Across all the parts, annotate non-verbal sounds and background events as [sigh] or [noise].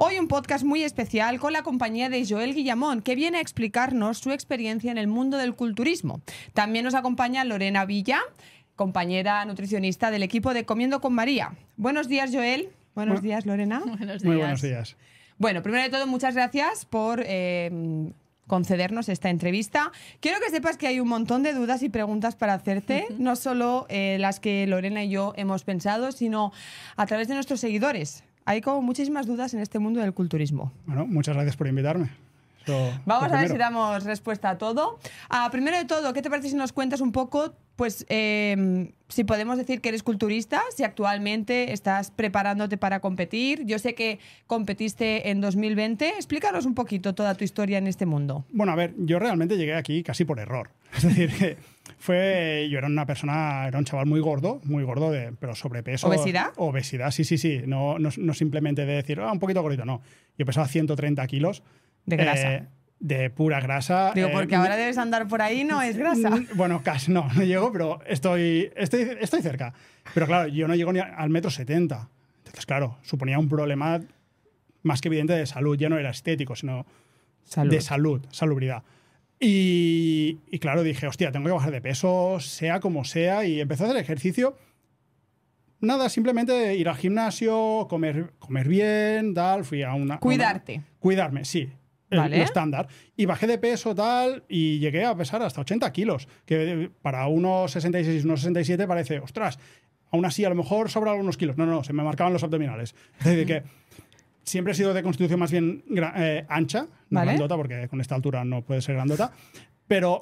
Hoy un podcast muy especial con la compañía de Joel Guillamón, que viene a explicarnos su experiencia en el mundo del culturismo. También nos acompaña Lorena Villa, compañera nutricionista del equipo de Comiendo con María. Buenos días, Joel. Buenos días, Lorena. [laughs] Buenos días. Muy buenos días. Bueno, primero de todo, muchas gracias por eh, concedernos esta entrevista. Quiero que sepas que hay un montón de dudas y preguntas para hacerte, no solo eh, las que Lorena y yo hemos pensado, sino a través de nuestros seguidores. Hay como muchísimas dudas en este mundo del culturismo. Bueno, muchas gracias por invitarme. Vamos a ver si damos respuesta a todo. Ah, primero de todo, ¿qué te parece si nos cuentas un poco, pues, em, si podemos decir que eres culturista, si actualmente estás preparándote para competir? Yo sé que competiste en 2020. Explícanos un poquito toda tu historia en este mundo. Bueno, a ver, yo realmente llegué aquí casi por error. [laughs] Es decir, que fue, yo era una persona, era un chaval muy gordo, muy gordo, pero sobrepeso. ¿Obesidad? Obesidad, sí, sí, sí. No, no, simplemente de decir, ah, un poquito gordito, no. Yo pesaba 130 kilos. De grasa. Eh, de pura grasa. Digo, eh, porque ahora debes andar por ahí, no es grasa. Bueno, casi no, no llego, pero estoy, estoy, cerca. Pero claro, yo no llego ni al metro 70. Entonces, claro, suponía un problema más que evidente de salud. Ya no era estético, sino de salud, salubridad. Y, claro, dije, hostia, tengo que bajar de peso, sea como sea, y empecé a hacer ejercicio. Nada, simplemente ir al gimnasio, comer, comer bien, tal, fui a una... Cuidarte. cuidarme, sí. lo estándar. Y bajé de peso, tal, y llegué a pesar hasta 80 kilos, que para unos 66, unos 67 parece, ostras, aún así a lo mejor sobra algunos kilos. No, no, se me marcaban los abdominales. Es que siempre he sido de constitución más bien eh, ancha, no grandota, porque con esta altura no puede ser grandota, pero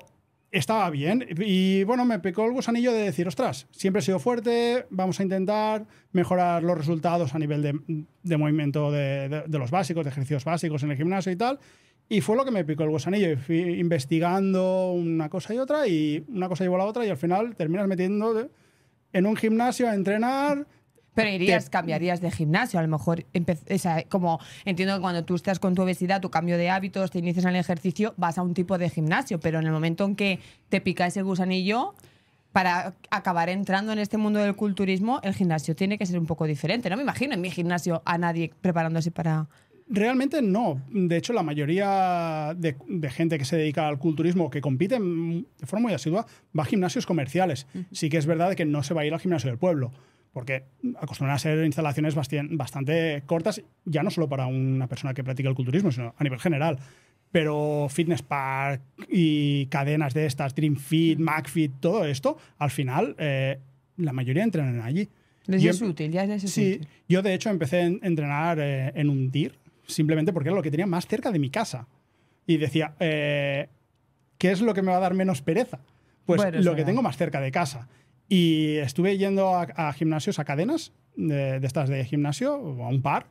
estaba bien. Y bueno, me picó el gusanillo de decir, ostras, siempre he sido fuerte, vamos a intentar mejorar los resultados a nivel de, movimiento de, los básicos, de ejercicios básicos en el gimnasio y tal. Y fue lo que me picó el gusanillo. fui investigando una cosa y otra, y una cosa llevó a la otra, y al final terminas metiendo en un gimnasio a entrenar pero irías, cambiarías de gimnasio, a lo mejor, como entiendo que cuando tú estás con tu obesidad, tu cambio de hábitos, te inicias en el ejercicio, vas a un tipo de gimnasio, pero en el momento en que te pica ese gusanillo, para acabar entrando en este mundo del culturismo, el gimnasio tiene que ser un poco diferente. No me imagino en mi gimnasio a nadie preparándose para... Realmente no. De hecho, la mayoría de, gente que se dedica al culturismo, que compite de forma muy asidua, va a gimnasios comerciales. Sí que es verdad que no se va a ir al gimnasio del pueblo porque acostumbran a ser instalaciones bastante cortas, ya no solo para una persona que practica el culturismo, sino a nivel general. Pero fitness park y cadenas de estas, DreamFit, Fit, mm. MacFit, todo esto, al final eh, la mayoría entrenan allí. Les es útil, ya les es sí, Yo de hecho empecé a entrenar eh, en un DIR, simplemente porque era lo que tenía más cerca de mi casa. Y decía, eh, ¿qué es lo que me va a dar menos pereza? Pues lo que tengo más cerca de casa. Y estuve yendo a, gimnasios, a cadenas de, estas de gimnasio, a un par.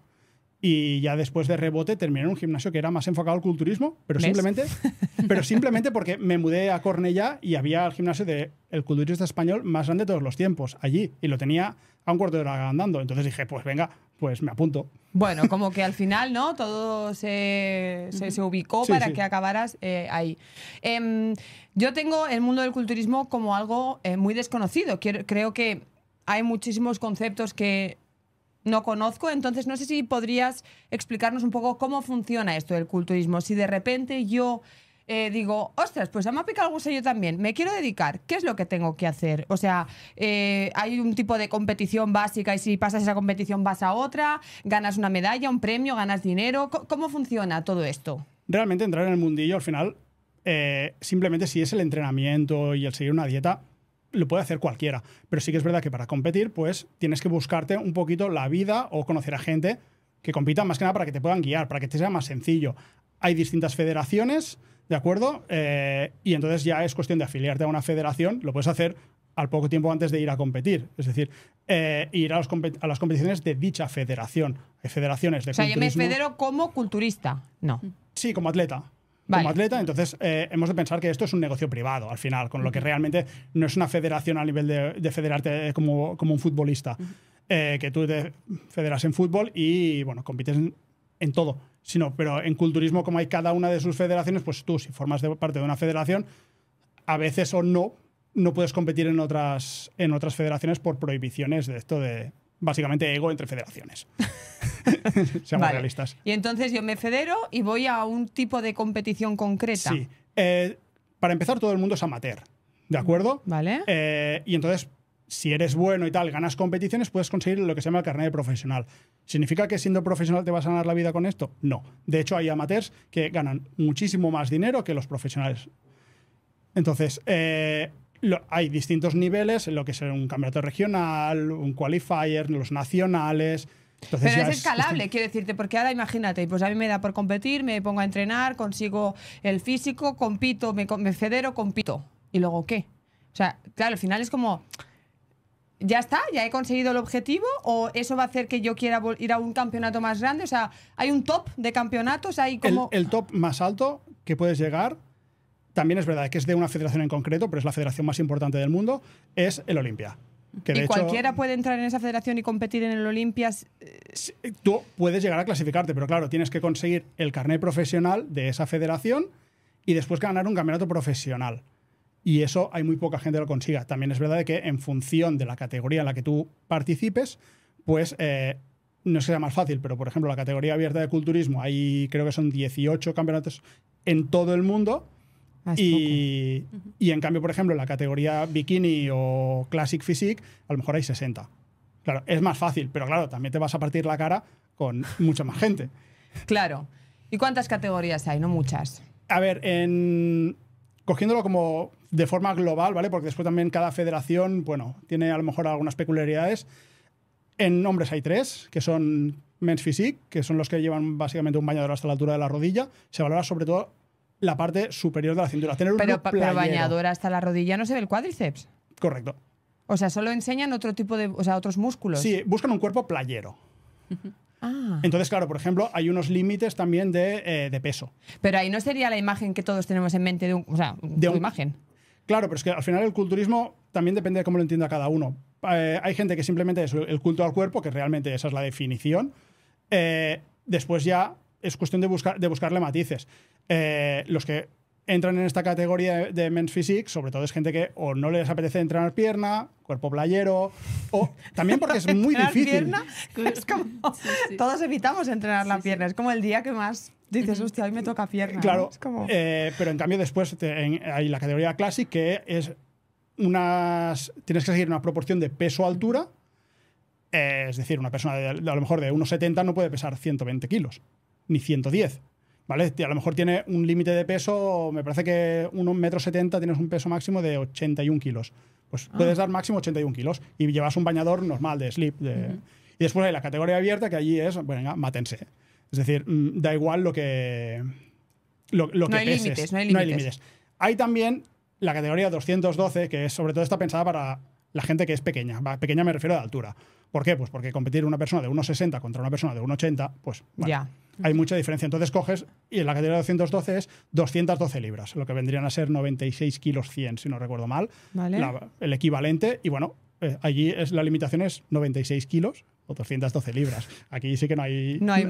Y ya después de rebote terminé en un gimnasio que era más enfocado al culturismo, pero simplemente, [laughs] pero simplemente porque me mudé a Cornella y había el gimnasio del de culturista español más grande de todos los tiempos allí. Y lo tenía a un cuarto de hora andando. Entonces dije, pues venga, pues me apunto. Bueno, como que al final, ¿no? Todo se, ubicó para que acabaras eh, ahí. Em, yo tengo el mundo del culturismo como algo eh, muy desconocido. creo que hay muchísimos conceptos que no conozco, entonces no sé si podrías explicarnos un poco cómo funciona esto del culturismo. Si de repente yo eh, digo, ostras, pues ya me ha picado el gusello también, me quiero dedicar, ¿qué es lo que tengo que hacer? O sea, eh, hay un tipo de competición básica y si pasas esa competición vas a otra, ganas una medalla, un premio, ganas dinero, ¿cómo, funciona todo esto? Realmente entrar en el mundillo al final, eh, simplemente si es el entrenamiento y el seguir una dieta, lo puede hacer cualquiera, pero sí que es verdad que para competir, pues tienes que buscarte un poquito la vida o conocer a gente que compita más que nada para que te puedan guiar, para que te sea más sencillo. Hay distintas federaciones, ¿De acuerdo? Eh, y entonces ya es cuestión de afiliarte a una federación, lo puedes hacer al poco tiempo antes de ir a competir. Es decir, eh, ir a, a, las competiciones de dicha federación. Hay federaciones de O sea, yo me federo como culturista, ¿no? Mm. Sí, como atleta. Como atleta, entonces eh, hemos de pensar que esto es un negocio privado al final, con lo que realmente no es una federación a nivel de, federarte como, un futbolista, que tú te federas en fútbol y bueno, compites en todo sino, pero en culturismo, como hay cada una de sus federaciones, pues tú, si formas parte de una federación, a veces o no, no puedes competir en otras, en otras federaciones por prohibiciones de esto de, básicamente, ego entre federaciones. [laughs] Seamos realistas. Y entonces yo me federo y voy a un tipo de competición concreta. Sí. Eh, para empezar, todo el mundo es amateur. ¿De acuerdo? Vale. Eh, y entonces si eres bueno y tal, ganas competiciones, puedes conseguir lo que se llama el carnet de profesional. ¿Significa que siendo profesional te vas a ganar la vida con esto? No. De hecho, hay amateurs que ganan muchísimo más dinero que los profesionales. Entonces, eh, hay distintos niveles, lo que es un campeonato regional, un qualifier, los nacionales. Entonces Pero es escalable, quiero decirte, porque ahora imagínate, pues a mí me da por competir, me pongo a entrenar, consigo el físico, compito, me, me federo, compito. ¿Y luego qué? O sea, claro, al final es como ¿ya está? ¿Ya he conseguido el objetivo? ¿O eso va a hacer que yo quiera ir a un campeonato más grande? O sea, ¿hay un top de campeonatos? ahí. como... el, top más alto que puedes llegar también es verdad que es de una federación en concreto, pero es la federación más importante del mundo, es el Olimpia. Que ¿Y cualquiera puede entrar en esa federación y competir en el Olimpia? Tú puedes llegar a clasificarte, pero claro, tienes que conseguir el carnet profesional de esa federación y después ganar un campeonato profesional y eso hay muy poca gente que lo consiga. También es verdad que en función de la categoría en la que tú participes, pues eh, no será sea más fácil, pero por ejemplo, la categoría abierta de culturismo, hay creo que son 18 campeonatos en todo el mundo. Ah, y, y, en cambio, por ejemplo, la categoría bikini o classic physique, a lo mejor hay 60. Claro, es más fácil, pero claro, también te vas a partir la cara con mucha más gente. Claro. ¿Y cuántas categorías hay? No muchas. A ver, en... cogiéndolo como de forma global, ¿vale? Porque después también cada federación, bueno, tiene a lo mejor algunas peculiaridades. En hombres hay tres, que son men's physique, que son los que llevan básicamente un bañador hasta la altura de la rodilla. Se valora sobre todo la parte superior de la cintura. Tener pero, para bañador hasta la rodilla no se ve el cuádriceps. Correcto. O sea, solo enseñan otro tipo de, o sea, otros músculos. Sí, buscan un cuerpo playero. [laughs] Ah. Entonces, claro, por ejemplo, hay unos límites también eh, de, peso. Pero ahí no sería la imagen que todos tenemos en mente de un, o de imagen. Claro, pero es que al final el culturismo también depende de cómo lo entienda cada uno. Eh, hay gente que simplemente es el culto al cuerpo, que realmente esa es la definición. Eh, después ya es cuestión de, buscar, de buscarle matices. Eh, los que entran en esta categoría de men's physique, sobre todo es gente que o no les apetece entrenar pierna, cuerpo playero, o también porque es [laughs] muy difícil. Pierna? [laughs] Es como, Todos evitamos entrenar la pierna, es como el día que más Dices, hostia, a mí me toca pierna. Claro. Eh, pero en cambio, después hay la categoría Classic, que es unas. Tienes que seguir una proporción de peso-altura. Eh, es decir, una persona de, a lo mejor de 1,70 no puede pesar 120 kilos, ni 110. ¿Vale? A lo mejor tiene un límite de peso, me parece que 1,70 tienes un peso máximo de 81 kilos. Pues ah. puedes dar máximo 81 kilos y llevas un bañador normal de slip. Y después hay la categoría abierta, que allí es, bueno, venga, mátense. Es decir, mm, da igual lo que. Lo, no, hay no, hay límites. Hay también la categoría 212, que sobre todo está pensada para la gente que es pequeña. Pequeña me refiero a la altura. ¿Por qué? Pues porque competir una persona de 1,60 contra una persona de 1,80, pues hay mucha diferencia. Entonces coges, y en la categoría 212 es 212 libras, lo que vendrían a ser 96 kilos 100, si no recuerdo mal, el equivalente. Y bueno, eh, allí es, la limitación es 96 kilos, o 212 libras. Aquí sí que no hay, no hay,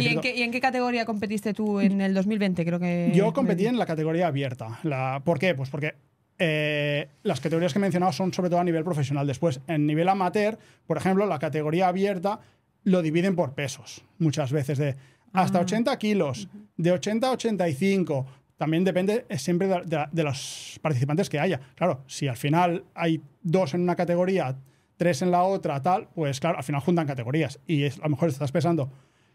¿Y en, qué, categoría competiste tú en el 2020? Creo que. Yo competí en la categoría abierta. La, ¿Por qué? Pues porque eh, las categorías que he mencionado son sobre todo a nivel profesional. Después, en nivel amateur, por ejemplo, la categoría abierta lo dividen por pesos muchas veces, de hasta 80 ah. kilos, de 80 a 85. También depende eh, siempre de los participantes que haya. Claro, si al final hay dos en una categoría, tres en la otra, tal, pues claro, al final juntan categorías. Y es, a lo mejor estás pesando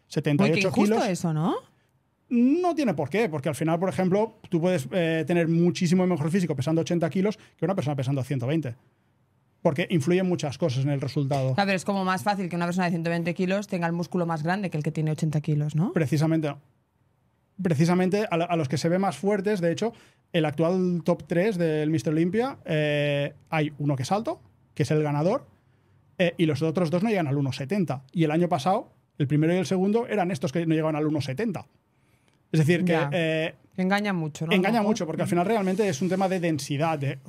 78 Uy, qué justo eso, ¿no? No tiene por qué, porque al final, por ejemplo, tú puedes eh, tener muchísimo mejor físico pesando 80 kilos que una persona pesando 120 porque influyen muchas cosas en el resultado. Claro, es como más fácil que una persona de 120 kilos tenga el músculo más grande que el que tiene 80 kilos, ¿no? Precisamente. Precisamente a, los que se ve más fuertes, de hecho, el actual top 3 del Mr. Olympia, eh, hay uno que es alto, que es el ganador, eh, y los otros dos no llegan al 1,70. Y el año pasado, el primero y el segundo eran estos que no llegaban al 1,70. Es decir, que... Eh, engaña mucho, ¿no? Engaña mucho, porque al final realmente es un tema de densidad. De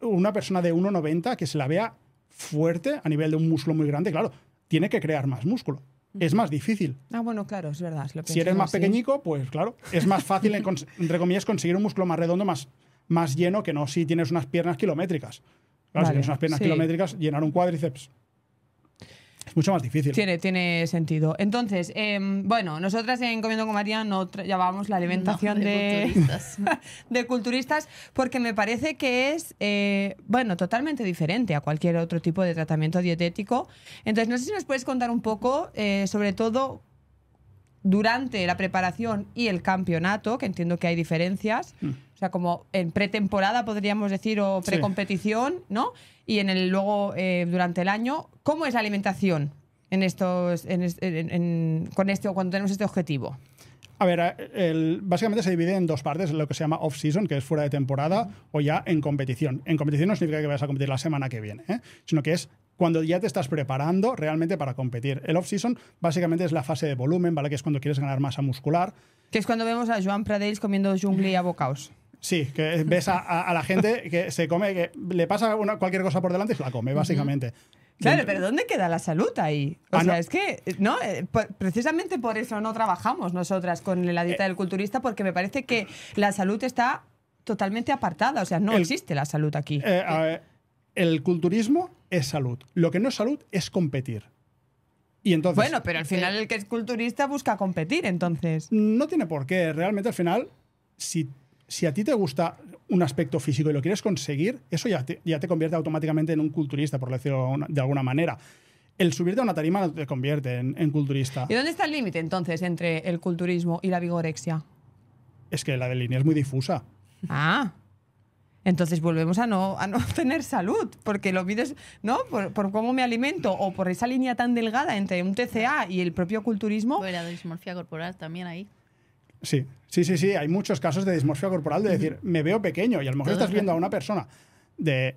una persona de 1,90 que se la vea fuerte a nivel de un músculo muy grande, claro, tiene que crear más músculo. Es más difícil. Ah, bueno, claro, es verdad. si eres más pequeñico, pues claro, es más fácil, [laughs] entre comillas, conseguir un músculo más redondo, más, más lleno, que no si tienes unas piernas kilométricas. Claro, si tienes unas piernas kilométricas, llenar un cuádriceps es mucho más difícil. Tiene, tiene sentido. Entonces, em, bueno, nosotras en Comiendo con María no llevábamos la alimentación de, [laughs] de, culturistas. porque me parece que es, eh, bueno, totalmente diferente a cualquier otro tipo de tratamiento dietético. Entonces, no sé si nos puedes contar un poco, eh, sobre todo durante la preparación y el campeonato, que entiendo que hay diferencias. Mm. O sea, como en pretemporada, podríamos decir, o precompetición, ¿no? Y en el, luego, eh, durante el año, ¿cómo es la alimentación en estos, con este, cuando tenemos este objetivo? A ver, eh, básicamente se divide en dos partes, lo que se llama off-season, que es fuera de temporada, o ya en competición. En competición no significa que vayas a competir la semana que viene, ¿eh? sino que es cuando ya te estás preparando realmente para competir. El off-season básicamente es la fase de volumen, ¿vale? que es cuando quieres ganar masa muscular. Que es cuando vemos a Joan Prades comiendo jungle y abocaos. Sí, que ves a, la gente que se come, que le pasa una, cualquier cosa por delante y se la come, básicamente. Claro, pero ¿dónde queda la salud ahí? O ah, sea, es que, ¿no? Eh, precisamente por eso no trabajamos nosotras con la dieta eh, del culturista, porque me parece que la salud está totalmente apartada. O sea, no existe la salud aquí. Eh, el culturismo es salud. Lo que no es salud es competir. Y entonces, bueno, pero al final el que es culturista busca competir, entonces. No tiene por qué. Realmente al final, si si a ti te gusta un aspecto físico y lo quieres conseguir, eso ya te, convierte automáticamente en un culturista, por decirlo de alguna manera el subirte a una tarima no te convierte en, culturista. ¿Y dónde está el límite entonces entre el culturismo y la vigorexia? Es que la de línea es muy difusa. Ah. Entonces volvemos a no, a no [laughs] tener salud, porque lo pides, ¿no? Por, cómo me alimento o por esa línea tan delgada entre un TCA y el propio culturismo. O la dismorfia corporal también ahí. Sí, sí, sí, sí. Hay muchos casos de dismorfia corporal de decir, me veo pequeño y a lo mejor estás viendo a una persona de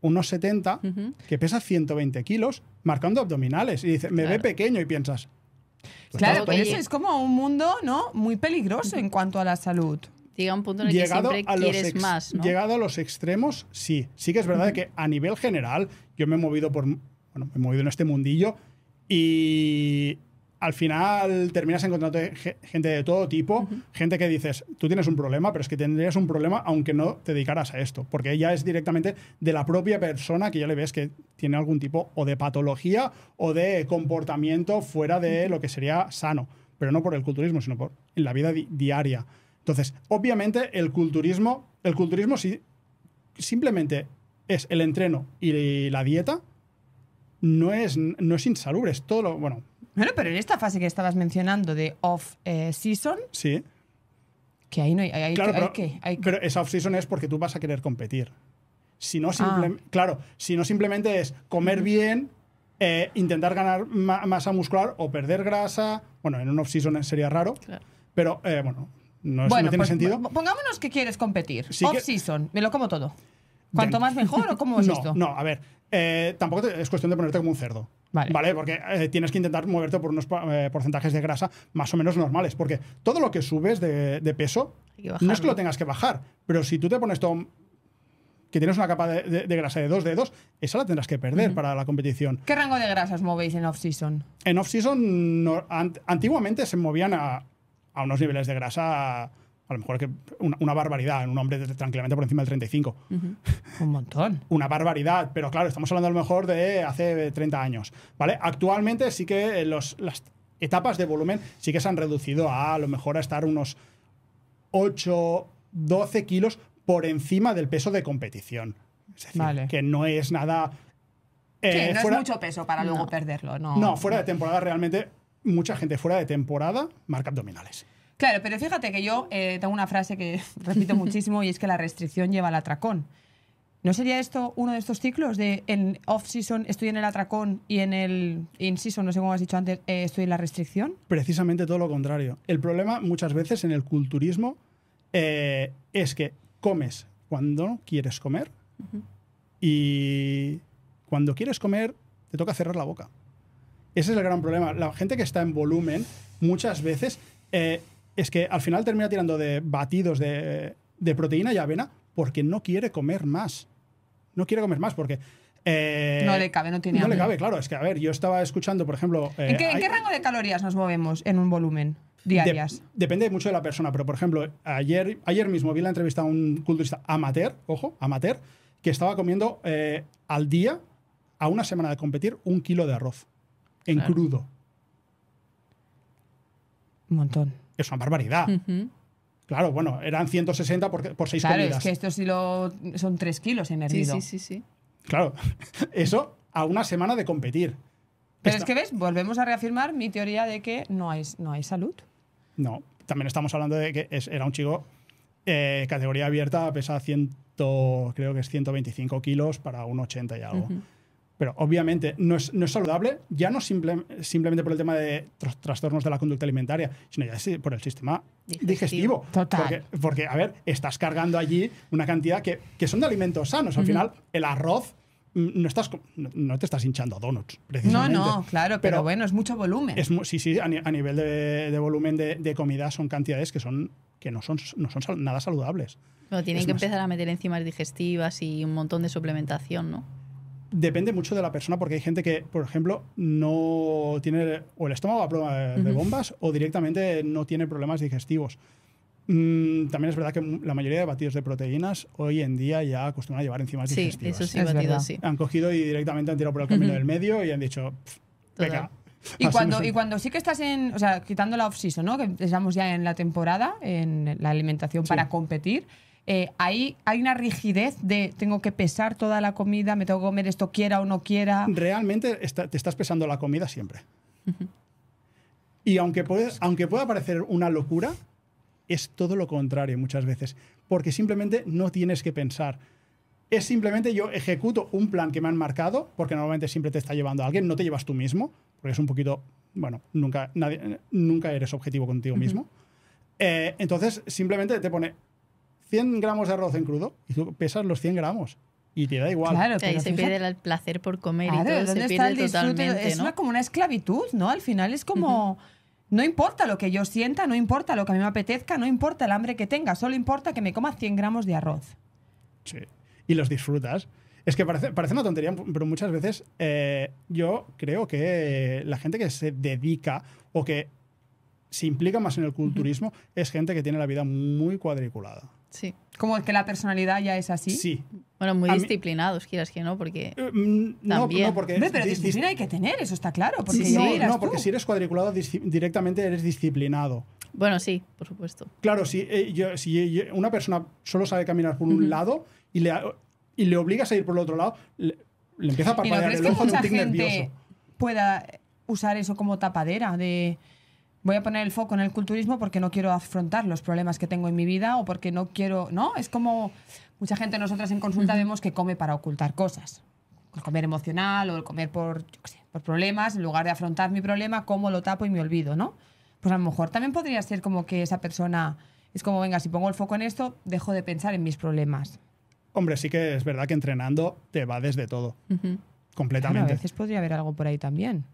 unos 70 que pesa 120 kilos marcando abdominales y dice, me veo ve pequeño y piensas. Pues claro, pues pero eso es como un mundo ¿no? muy peligroso en cuanto a la salud. Llega un punto llegado que más. Llegado a los extremos, sí. Sí que es verdad que a nivel general yo me he movido por... me he movido en este mundillo y al final terminas encontrando gente de todo tipo, gente que dices, tú tienes un problema, pero es que tendrías un problema aunque no te dedicaras a esto, porque ya es directamente de la propia persona que ya le ves que tiene algún tipo o de patología o de comportamiento fuera de lo que sería sano, pero no por el culturismo, sino por en la vida diaria. Entonces, obviamente el culturismo, el culturismo si simplemente es el entreno y la dieta, no es, no es insalubre, es todo lo, bueno, bueno, pero en esta fase que estabas mencionando de off-season. Eh, sí. Que ahí no hay. claro, pero, esa off-season es porque tú vas a querer competir. Si no ah. Claro, si no simplemente es comer bien, eh, intentar ganar masa muscular o perder grasa. Bueno, en un off-season sería raro. Pero eh, bueno, no, tiene pues, sentido. Pongámonos que quieres competir. off-season, me lo como todo. Cuanto más mejor o cómo es [laughs] no, esto. No, a ver, tampoco es cuestión de ponerte como un cerdo. Vale. Porque eh, tienes que intentar moverte por unos eh, porcentajes de grasa más o menos normales. Porque todo lo que subes de, peso, no es que lo tengas que bajar, pero si tú te pones todo que tienes una capa de, de, grasa de dos dedos, esa la tendrás que perder para la competición. ¿Qué rango de grasas movéis en off-season? En off-season, antiguamente se movían a unos niveles de grasa a lo mejor que una, barbaridad barbaridad, un hombre tranquilamente por encima del 35. Un montón. [laughs] una barbaridad, pero claro, estamos hablando a lo mejor de hace 30 años. ¿vale? Actualmente sí que eh, las etapas de volumen sí que se han reducido a lo mejor a estar unos 8, 12 kilos por encima del peso de competición. Es decir, que no es nada... Que eh, no es mucho peso para luego perderlo. No, no fuera de temporada realmente mucha gente fuera de temporada marca abdominales. Claro, pero fíjate que yo eh, tengo una frase que [laughs] repito [laughs] muchísimo y es que la restricción lleva al atracón. ¿No sería esto uno de estos ciclos de en off-season estoy en el atracón y en el in-season, no sé cómo has dicho antes, eh, estoy en la restricción? Precisamente todo lo contrario. El problema muchas veces en el culturismo eh, es que comes cuando quieres comer y cuando quieres comer te toca cerrar la boca. Ese es el gran problema. La gente que está en volumen muchas veces es que al final termina tirando de batidos de, proteína y avena porque no quiere comer más. No quiere comer más porque eh, no le cabe, no tiene. No le cabe, claro. Es que, a ver, yo estaba escuchando, por ejemplo. Eh, ¿En, qué, rango de calorías nos movemos en un volumen diarias? depende mucho de la persona, pero por ejemplo, ayer, ayer mismo vi la entrevista a un culturista amateur, ojo, amateur, que estaba comiendo eh, al día, a una semana de competir, un kilo de arroz en crudo. Un montón es una barbaridad. Claro, bueno, eran 160 por, por 6 claro, es que esto sí lo, son 3 kilos en hervido. Sí, sí, sí, Claro, [laughs] eso a una semana de competir. Pero es que ves, volvemos a reafirmar mi teoría de que no hay, no hay salud. No, también estamos hablando de que era un chico eh, categoría abierta, pesa 100, creo que es 125 kilos para un 80 y algo. Pero obviamente no es, no es saludable, ya no simple, simplemente por el tema de trastornos de la conducta alimentaria, sino ya por el sistema digestivo. Total. Porque, porque, a ver, estás cargando allí una cantidad que, que son de alimentos sanos. Al final, el arroz mm, no estás no te estás hinchando donuts precisamente. no no claro pero, bueno es mucho volumen es, sí sí a, nivel de, volumen de, comida son cantidades que son que no son no son nada saludables bueno, tienen que empezar a meter enzimas digestivas y un montón de suplementación no depende mucho de la persona porque hay gente que, por ejemplo, no tiene o el estómago a prueba eh, de, bombas o directamente no tiene problemas digestivos. Mm, también es verdad que la mayoría de batidos de proteínas hoy en día ya acostumbran a llevar enzimas sí, Eso sí, es batido, sí. Han cogido y directamente han tirado por el camino del medio y han dicho, venga. Y cuando, y cuando sí que estás en, o sea, quitando la off ¿no? Que estamos ya en la temporada, en la alimentación para competir. Eh, ahí hay una rigidez de tengo que pesar toda la comida, me tengo que comer esto quiera o no quiera. Realmente te estás pesando la comida siempre. Y aunque, aunque pueda parecer una locura, es todo lo contrario muchas veces, porque simplemente no tienes que pensar. Es simplemente yo ejecuto un plan que me han marcado, porque normalmente siempre te está llevando a alguien, no te llevas tú mismo, porque es un poquito, bueno, nunca, nunca eres objetivo contigo mismo. Eh, entonces, simplemente te pone, 100 gramos de arroz en crudo y tú pesas los 100 gramos y te da igual. Claro, y se pierde el placer por comer y todo Es como una esclavitud, ¿no? Al final es como. No importa lo que yo sienta, no importa lo que a mí me apetezca, no importa el hambre que tenga, solo importa que me coma 100 gramos de arroz. Sí, y los disfrutas. Es que parece, parece una tontería, pero muchas veces eh, yo creo que la gente que se dedica o que se implica más en el culturismo es gente que tiene la vida muy cuadriculada. Sí. Como que la personalidad ya es así. Sí. Bueno, muy disciplinados, quieras que no, porque. Eh, mm, no, porque. pero disciplina hay que tener, eso está claro. Porque no, porque si eres cuadriculado, directamente eres disciplinado. Bueno, sí, por supuesto. Claro, si, eh, si eh, una persona solo sabe caminar por un lado y le, y le obligas a ir por el otro lado, le, empieza a parpadear el ojo de un nervioso. pueda usar eso como tapadera de voy a poner el foco en el culturismo porque no quiero afrontar los problemas que tengo en mi vida o porque no quiero, ¿no? Es como mucha gente nosotras en consulta vemos que come para ocultar cosas. El comer emocional o el comer por, problemas, en lugar de afrontar mi problema, como lo tapo y me olvido, ¿no? Pues a lo mejor también podría ser como que esa persona es como, venga, si pongo el foco en esto, dejo de pensar en mis problemas. Hombre, sí que es verdad que entrenando te va desde todo. Completamente. a veces podría haber algo por ahí también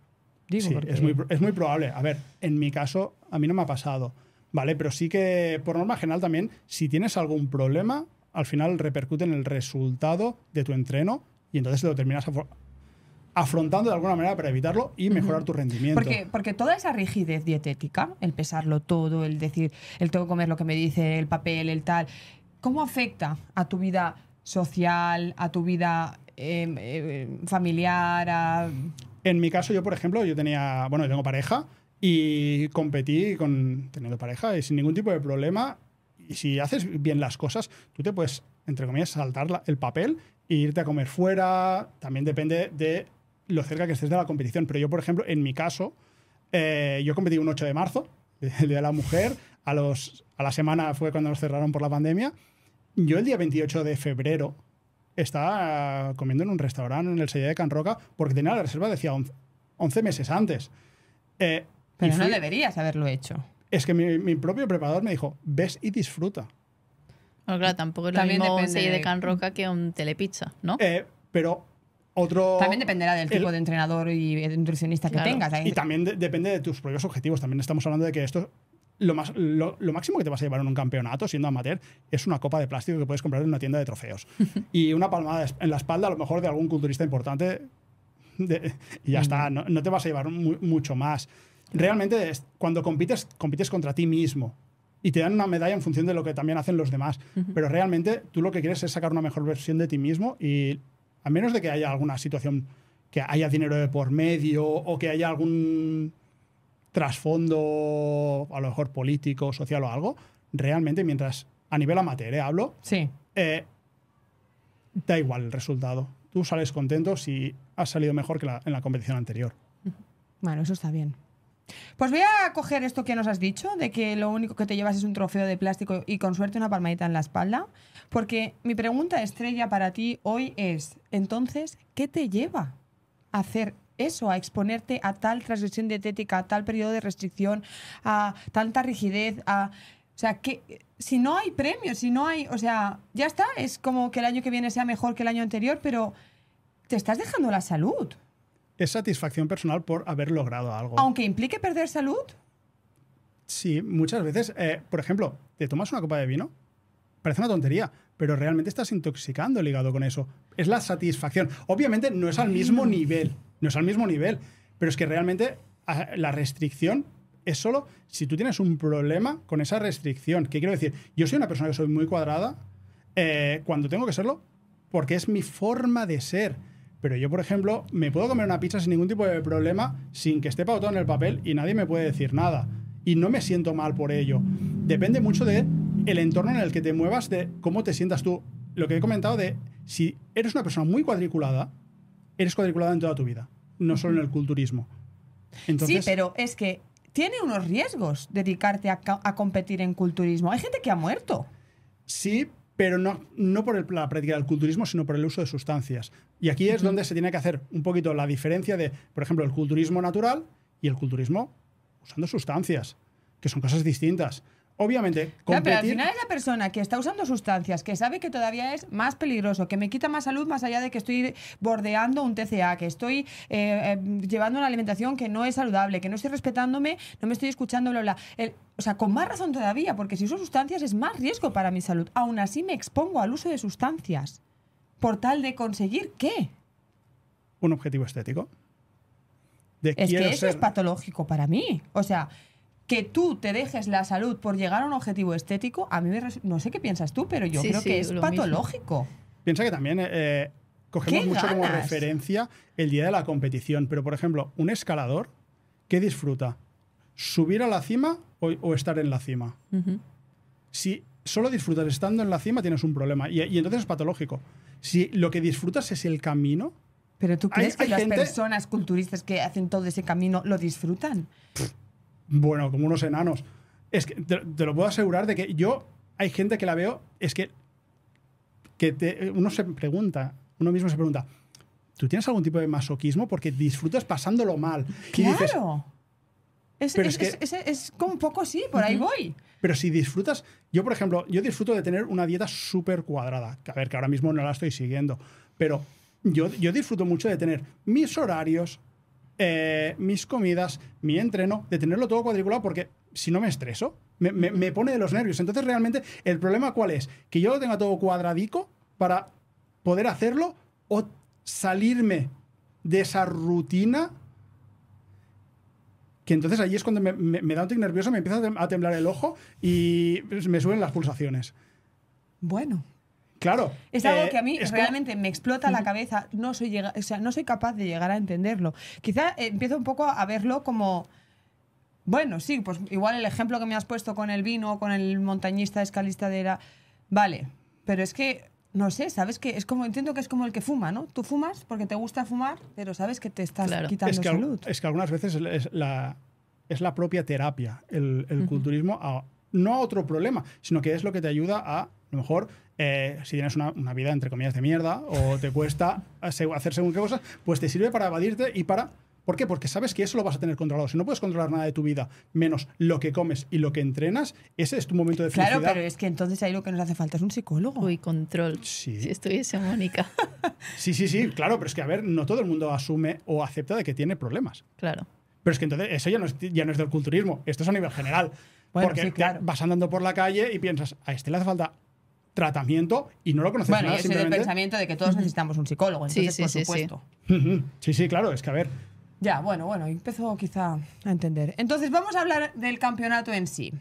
es, muy, probable. A ver, en mi caso, a mí no me ha pasado. ¿vale? Pero sí que, por norma general también, si tienes algún problema, al final repercute en el resultado de tu entreno y entonces lo terminas afrontando de alguna manera para evitarlo y mejorar tu rendimiento. Porque, toda esa rigidez dietética, el pesarlo todo, el decir, el tengo que comer lo que me dice, el papel, el tal, ¿cómo afecta a tu vida social, a tu vida eh, eh, familiar, a en mi caso, yo, por ejemplo, yo tenía, bueno, tengo pareja y competí con teniendo pareja y sin ningún tipo de problema. Y si haces bien las cosas, tú te puedes, entre comillas, saltar el papel e irte a comer fuera. También depende de lo cerca que estés de la competición. Pero yo, por ejemplo, en mi caso, eh, yo competí un 8 de marzo, el Día de la Mujer. A, los, a la semana fue cuando nos cerraron por la pandemia. Yo el día 28 de febrero estaba ah, comiendo en un restaurante en el sello de Can Roca porque tenía la reserva, decía, 11 meses antes. Eh, pero no deberías haberlo hecho. Es que mi, propio preparador me dijo, ves y disfruta. Bueno, claro, tampoco es lo También mismo un de Can Roca que un telepizza, ¿no? Eh, pero otro... También dependerá del tipo de entrenador y nutricionista que tengas. Y también depende de tus propios objetivos. También estamos hablando de que esto lo, máximo que te vas a llevar en un campeonato, siendo amateur, es una copa de plástico que puedes comprar en una tienda de trofeos. [laughs] y una palmada en la espalda, a lo mejor, de algún culturista importante. [laughs] y ya está, no, te vas a llevar mucho más. Realmente, cuando compites, compites contra ti mismo y te dan una medalla en función de lo que también hacen los demás. Pero realmente tú lo que quieres es sacar una mejor versión de ti mismo y a menos de que haya alguna situación que haya dinero por medio o que haya algún trasfondo, a lo mejor político, social o algo, realmente mientras a nivel amateur ¿eh? hablo, sí. Eh, da igual el resultado. Tú sales contento si has salido mejor que en la competición anterior. Bueno, eso está bien. Pues voy a coger esto que nos has dicho, de que lo único que te llevas es un trofeo de plástico y con suerte una palmadita en la espalda, porque mi pregunta estrella para ti hoy es, entonces, ¿qué te lleva a hacer eso, a exponerte a tal transgresión dietética, a tal periodo de restricción, a tanta rigidez, a... O sea, que si no hay premios, si no hay... O sea, ya está, es como que el año que viene sea mejor que el año anterior, pero te estás dejando la salud. Es satisfacción personal por haber logrado algo. Aunque implique perder salud. Sí, muchas veces, eh, por ejemplo, te tomas una copa de vino, parece una tontería, pero realmente estás intoxicando el hígado con eso. Es la satisfacción. Obviamente no es al mismo nivel, no es al mismo nivel, pero es que realmente la restricción es solo si tú tienes un problema con esa restricción. ¿Qué quiero decir? Yo soy una persona que soy muy cuadrada eh, cuando tengo que serlo, porque es mi forma de ser. Pero yo, por ejemplo, me puedo comer una pizza sin ningún tipo de problema, sin que esté pautado en el papel y nadie me puede decir nada. Y no me siento mal por ello. Depende mucho de el entorno en el que te muevas, de cómo te sientas tú. Lo que he comentado de si eres una persona muy cuadriculada, eres cuadriculada en toda tu vida no solo en el culturismo. Entonces, sí, pero es que tiene unos riesgos dedicarte a, competir en culturismo. Hay gente que ha muerto. Sí, pero no, no por la práctica del culturismo, sino por el uso de sustancias. Y aquí es donde se tiene que hacer un poquito la diferencia de, por ejemplo, el culturismo natural y el culturismo usando sustancias, que son cosas distintas. Obviamente, competir... pero al final es la persona que está usando sustancias, que sabe que todavía es más peligroso, que me quita más salud más allá de que estoy bordeando un TCA, que estoy eh, eh, llevando una alimentación que no es saludable, que no estoy respetándome, no me estoy escuchando, bla, bla. o sea, con más razón todavía, porque si uso sustancias es más riesgo para mi salud. Aún así me expongo al uso de sustancias. ¿Por tal de conseguir qué? Un objetivo estético. De es que eso es patológico para mí. O sea, que tú te dejes la salud por llegar a un objetivo estético, a mí me no sé qué piensas tú, pero yo creo que es patológico. Piensa que también eh, cogemos mucho como referencia el día de la competición, pero por ejemplo, un escalador, ¿qué disfruta? ¿Subir a la cima o, estar en la cima? Si solo disfrutas estando en la cima, tienes un problema y, entonces es patológico. Si lo que disfrutas es el camino, ¿Pero tú crees que las personas culturistas que hacen todo ese camino lo disfrutan? bueno, como unos enanos. Es que te, lo puedo asegurar de que yo, hay gente que la veo, es que, que uno se pregunta, uno mismo se pregunta, ¿tú tienes algún tipo de masoquismo? Porque disfrutas pasándolo mal. Claro. es, como un poco así, por ahí voy. Pero si disfrutas, yo por ejemplo, yo disfruto de tener una dieta súper cuadrada, que a ver, que ahora mismo no la estoy siguiendo, pero yo, yo disfruto mucho de tener mis horarios, eh, mis comidas, mi entreno, de tenerlo todo cuadriculado, porque si no me estreso, me, pone de los nervios. Entonces, realmente, el problema cuál es? Que yo lo tenga todo cuadradico para poder hacerlo o salirme de esa rutina. Que entonces allí es cuando me, da un tic nervioso, me empieza a temblar el ojo y pues, me suben las pulsaciones. Bueno, Claro. Es algo eh, que a mí realmente me explota la cabeza. No soy, capaz de llegar a entenderlo. Quizá eh, empiezo un poco a verlo como... Bueno, sí, pues igual el ejemplo que me has puesto con el vino, con el montañista escalista de la... Vale, pero es que no sé, sabes que es como entiendo que es como el que fuma, ¿no? Tú fumas porque te gusta fumar, pero sabes que te estás quitando es que, Es que algunas veces es la, es la propia terapia, el, culturismo, no a otro problema, sino que es lo que te ayuda a, a lo mejor eh, si tienes una, vida, entre comillas, de mierda, o te cuesta hacer según qué cosas, pues te sirve para evadirte y para... ¿Por qué? Porque sabes que eso lo vas a tener controlado. Si no puedes controlar nada de tu vida, menos lo que comes y lo que entrenas, ese es tu momento de felicidad. Claro, pero es que entonces ahí lo que nos hace falta es un psicólogo. y control. Sí. Si estuviese Mónica. [laughs] sí, sí, sí, claro, pero es que, a ver, no todo el mundo asume o acepta de que tiene problemas. Claro. Pero es que entonces eso ya no es, del culturismo, esto es a nivel general. porque claro. vas andando por la calle y piensas, a este le hace falta tratamiento y no lo conoces bueno, ese Bueno, el pensamiento de que todos necesitamos un psicólogo, entonces, sí, sí, por supuesto. Sí, sí, sí, claro, es que a ver. Ya, bueno, bueno, empezó quizá a entender. Entonces, vamos a hablar del campeonato en sí.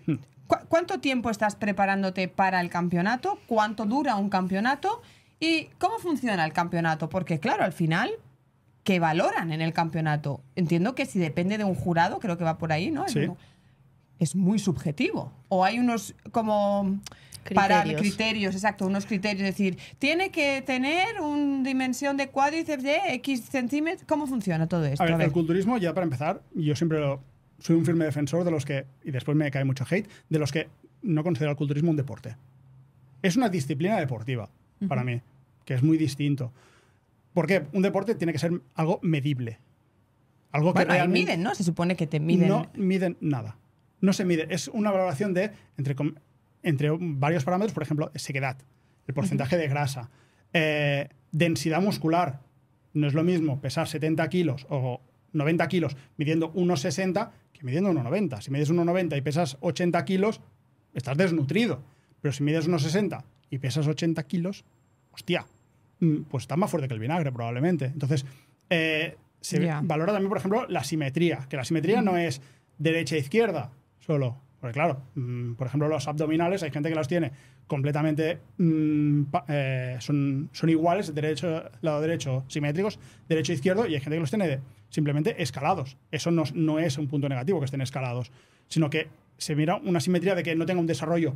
¿Cuánto tiempo estás preparándote para el campeonato? ¿Cuánto dura un campeonato? ¿Y cómo funciona el campeonato? Porque, claro, al final, ¿qué valoran en el campeonato? Entiendo que si depende de un jurado, creo que va por ahí, ¿no? Sí. Es muy subjetivo. O hay unos como para criterios, exacto, unos criterios, es decir, tiene que tener una dimensión de cuádriceps de X centímetros, ¿cómo funciona todo esto? A ver, el culturismo, ya para empezar, yo siempre soy un firme defensor de los que, y después me cae mucho hate, de los que no considero el culturismo un deporte. Es una disciplina deportiva, para mí, que es muy distinto. Porque un deporte tiene que ser algo medible. Algo que realmente... miden, ¿no? Se supone que te miden. No miden nada. No se mide. Es una valoración de, entre entre varios parámetros, por ejemplo, sequedad, el porcentaje de grasa, eh, densidad muscular. No es lo mismo pesar 70 kilos o 90 kilos midiendo 1,60 que midiendo 1,90. Si mides 1,90 y pesas 80 kilos, estás desnutrido. Pero si mides 1,60 y pesas 80 kilos, hostia, mm, pues estás más fuerte que el vinagre probablemente. Entonces, eh, se valora también, por ejemplo, la simetría, que la simetría no es derecha-izquierda e solo, porque claro, mm, por ejemplo, los abdominales, hay gente que los tiene completamente, mm, eh, son, iguales, derecho, lado derecho simétricos, derecho izquierdo, y hay gente que los tiene simplemente escalados. Eso no, es un punto negativo que estén escalados, sino que se mira una simetría de que no tenga un desarrollo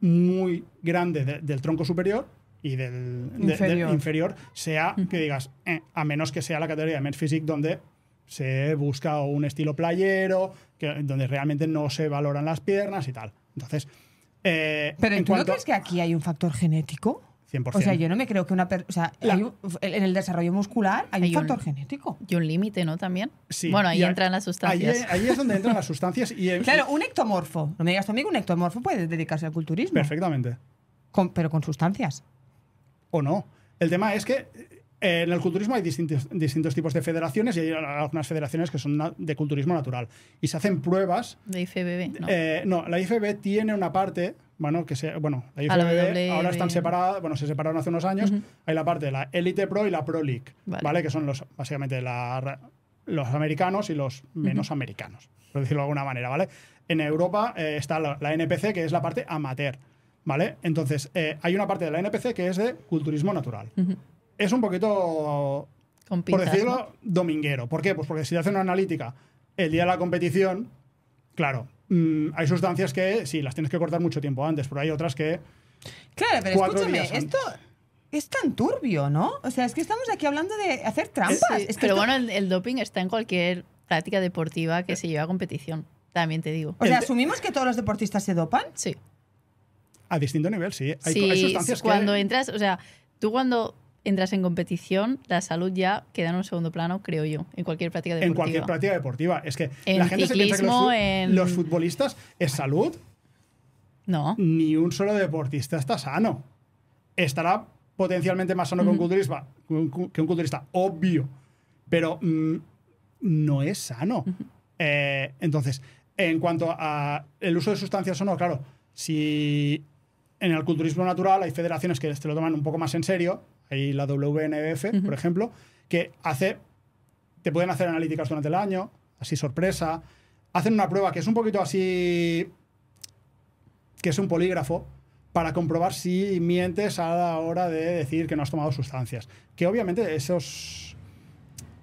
muy grande del tronco superior y del inferior, inferior sea que digas, eh, a menos que sea la categoría de Men's Physique donde se busca un estilo playero, que, donde realmente no se valoran las piernas y tal. Entonces. Eh, pero ¿tú no crees que aquí hay un factor genético? 100%. O sea, yo no me creo que una persona. O sea, en el desarrollo muscular hay, un factor genético. Y un límite, ¿no? También. Sí. Bueno, ahí entran las sustancias. Ahí, es donde entran las [laughs] sustancias. Y, claro, un ectomorfo. No me digas tu que un ectomorfo puede dedicarse al culturismo. Perfectamente. pero con sustancias. O no. El tema es que eh, en el culturismo hay distintos, tipos de federaciones y hay algunas federaciones que son de culturismo natural. Y se hacen pruebas. De IFBB, eh, ¿no? no, la IFBB tiene una parte, bueno, que se, bueno, la IFBB ahora están separadas, bueno, se separaron hace unos años. Hay la parte de la Elite Pro y la Pro League, ¿vale? Que son los, básicamente los americanos y los menos americanos, por decirlo de alguna manera, ¿vale? En Europa eh, está la, NPC, que es la parte amateur, ¿vale? Entonces, hay una parte de la NPC que es de culturismo natural es un poquito, por decirlo, dominguero. ¿Por qué? Pues porque si te hacen una analítica el día de la competición, claro, mm, hay sustancias que sí, las tienes que cortar mucho tiempo antes, pero hay otras que... Claro, pero escúchame, esto es tan turbio, ¿no? O sea, es que estamos aquí hablando de hacer trampas. pero bueno, el, doping está en cualquier práctica deportiva que se lleva a competición, también te digo. O sea, ¿asumimos que todos los deportistas se dopan? Sí. A distinto nivel, sí. Hay, sí, cuando entras, o sea, tú cuando entras en competición, la salud ya queda en un segundo plano, creo yo, en cualquier práctica deportiva. En cualquier práctica deportiva. Es que en la gente se piensa en... los futbolistas es salud. No. Ni un solo deportista está sano. Estará potencialmente más sano que, un culturista, que un culturista, obvio. Pero mm, no es sano. Eh, entonces, en cuanto al uso de sustancias o no, claro, si en el culturismo natural hay federaciones que te lo toman un poco más en serio, hay la WNF, por ejemplo, que hace, te pueden hacer analíticas durante el año, así sorpresa. Hacen una prueba que es un poquito así, que es un polígrafo, para comprobar si mientes a la hora de decir que no has tomado sustancias. Que obviamente esos...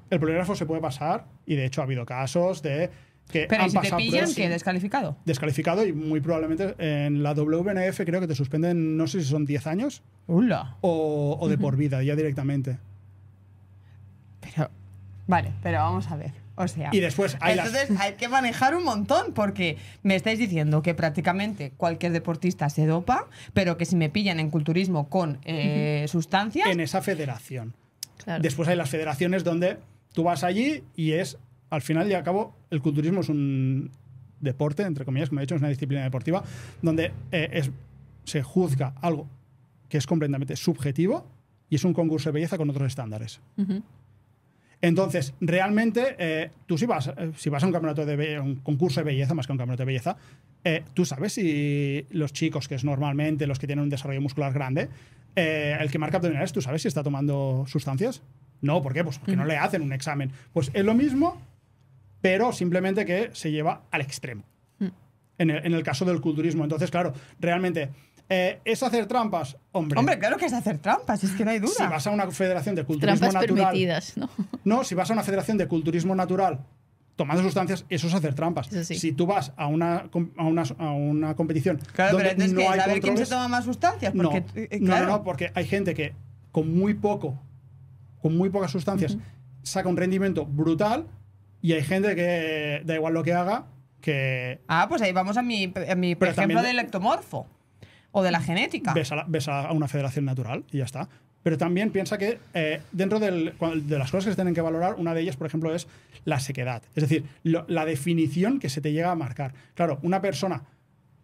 El polígrafo se puede pasar y de hecho ha habido casos de pero si te pillan, ¿qué? ¿Descalificado? Descalificado y muy probablemente en la WNF creo que te suspenden, no sé si son 10 años O, de por vida, ya directamente. Pero, vale, pero vamos a ver. O sea, hay entonces hay que manejar un montón porque me estáis diciendo que prácticamente cualquier deportista se dopa, pero que si me pillan en culturismo con eh, sustancias en esa federación. Después hay las federaciones donde tú vas allí y es al final y al cabo, el culturismo es un deporte, entre comillas, como he dicho, es una disciplina deportiva, donde eh, es, se juzga algo que es completamente subjetivo y es un concurso de belleza con otros estándares. Entonces, realmente, eh, tú si vas, eh, si vas a un campeonato de un concurso de belleza, más que un campeonato de belleza, tú sabes si los chicos, que es normalmente los que tienen un desarrollo muscular grande, el que marca abdominales, tú sabes si está tomando sustancias. No, ¿por qué? Pues porque no le hacen un examen. Pues es lo mismo pero simplemente que se lleva al extremo. Hmm. En, el, caso del culturismo. Entonces, claro, realmente. Eh, ¿Es hacer trampas? Hombre. Hombre, claro que es hacer trampas, es que no hay duda. Si vas a una federación de culturismo trampas Permitidas, ¿no? [laughs] no, si vas a una federación de culturismo natural tomando sustancias, eso es hacer trampas. Si tú vas a una, a una, competición. Claro, pero que, hay quién se toma más sustancias. Eh, no, claro. no, porque hay gente que con muy poco, con muy pocas sustancias, saca un rendimiento brutal y hay gente que da igual lo que haga, que... Ah, pues ahí vamos a mi, mi ejemplo, del ectomorfo o de la genética. Ves a, una federación natural y ya está. Pero también piensa que eh, dentro de las cosas que se tienen que valorar, una de ellas, por ejemplo, es la sequedad. Es decir, la definición que se te llega a marcar. Claro, una persona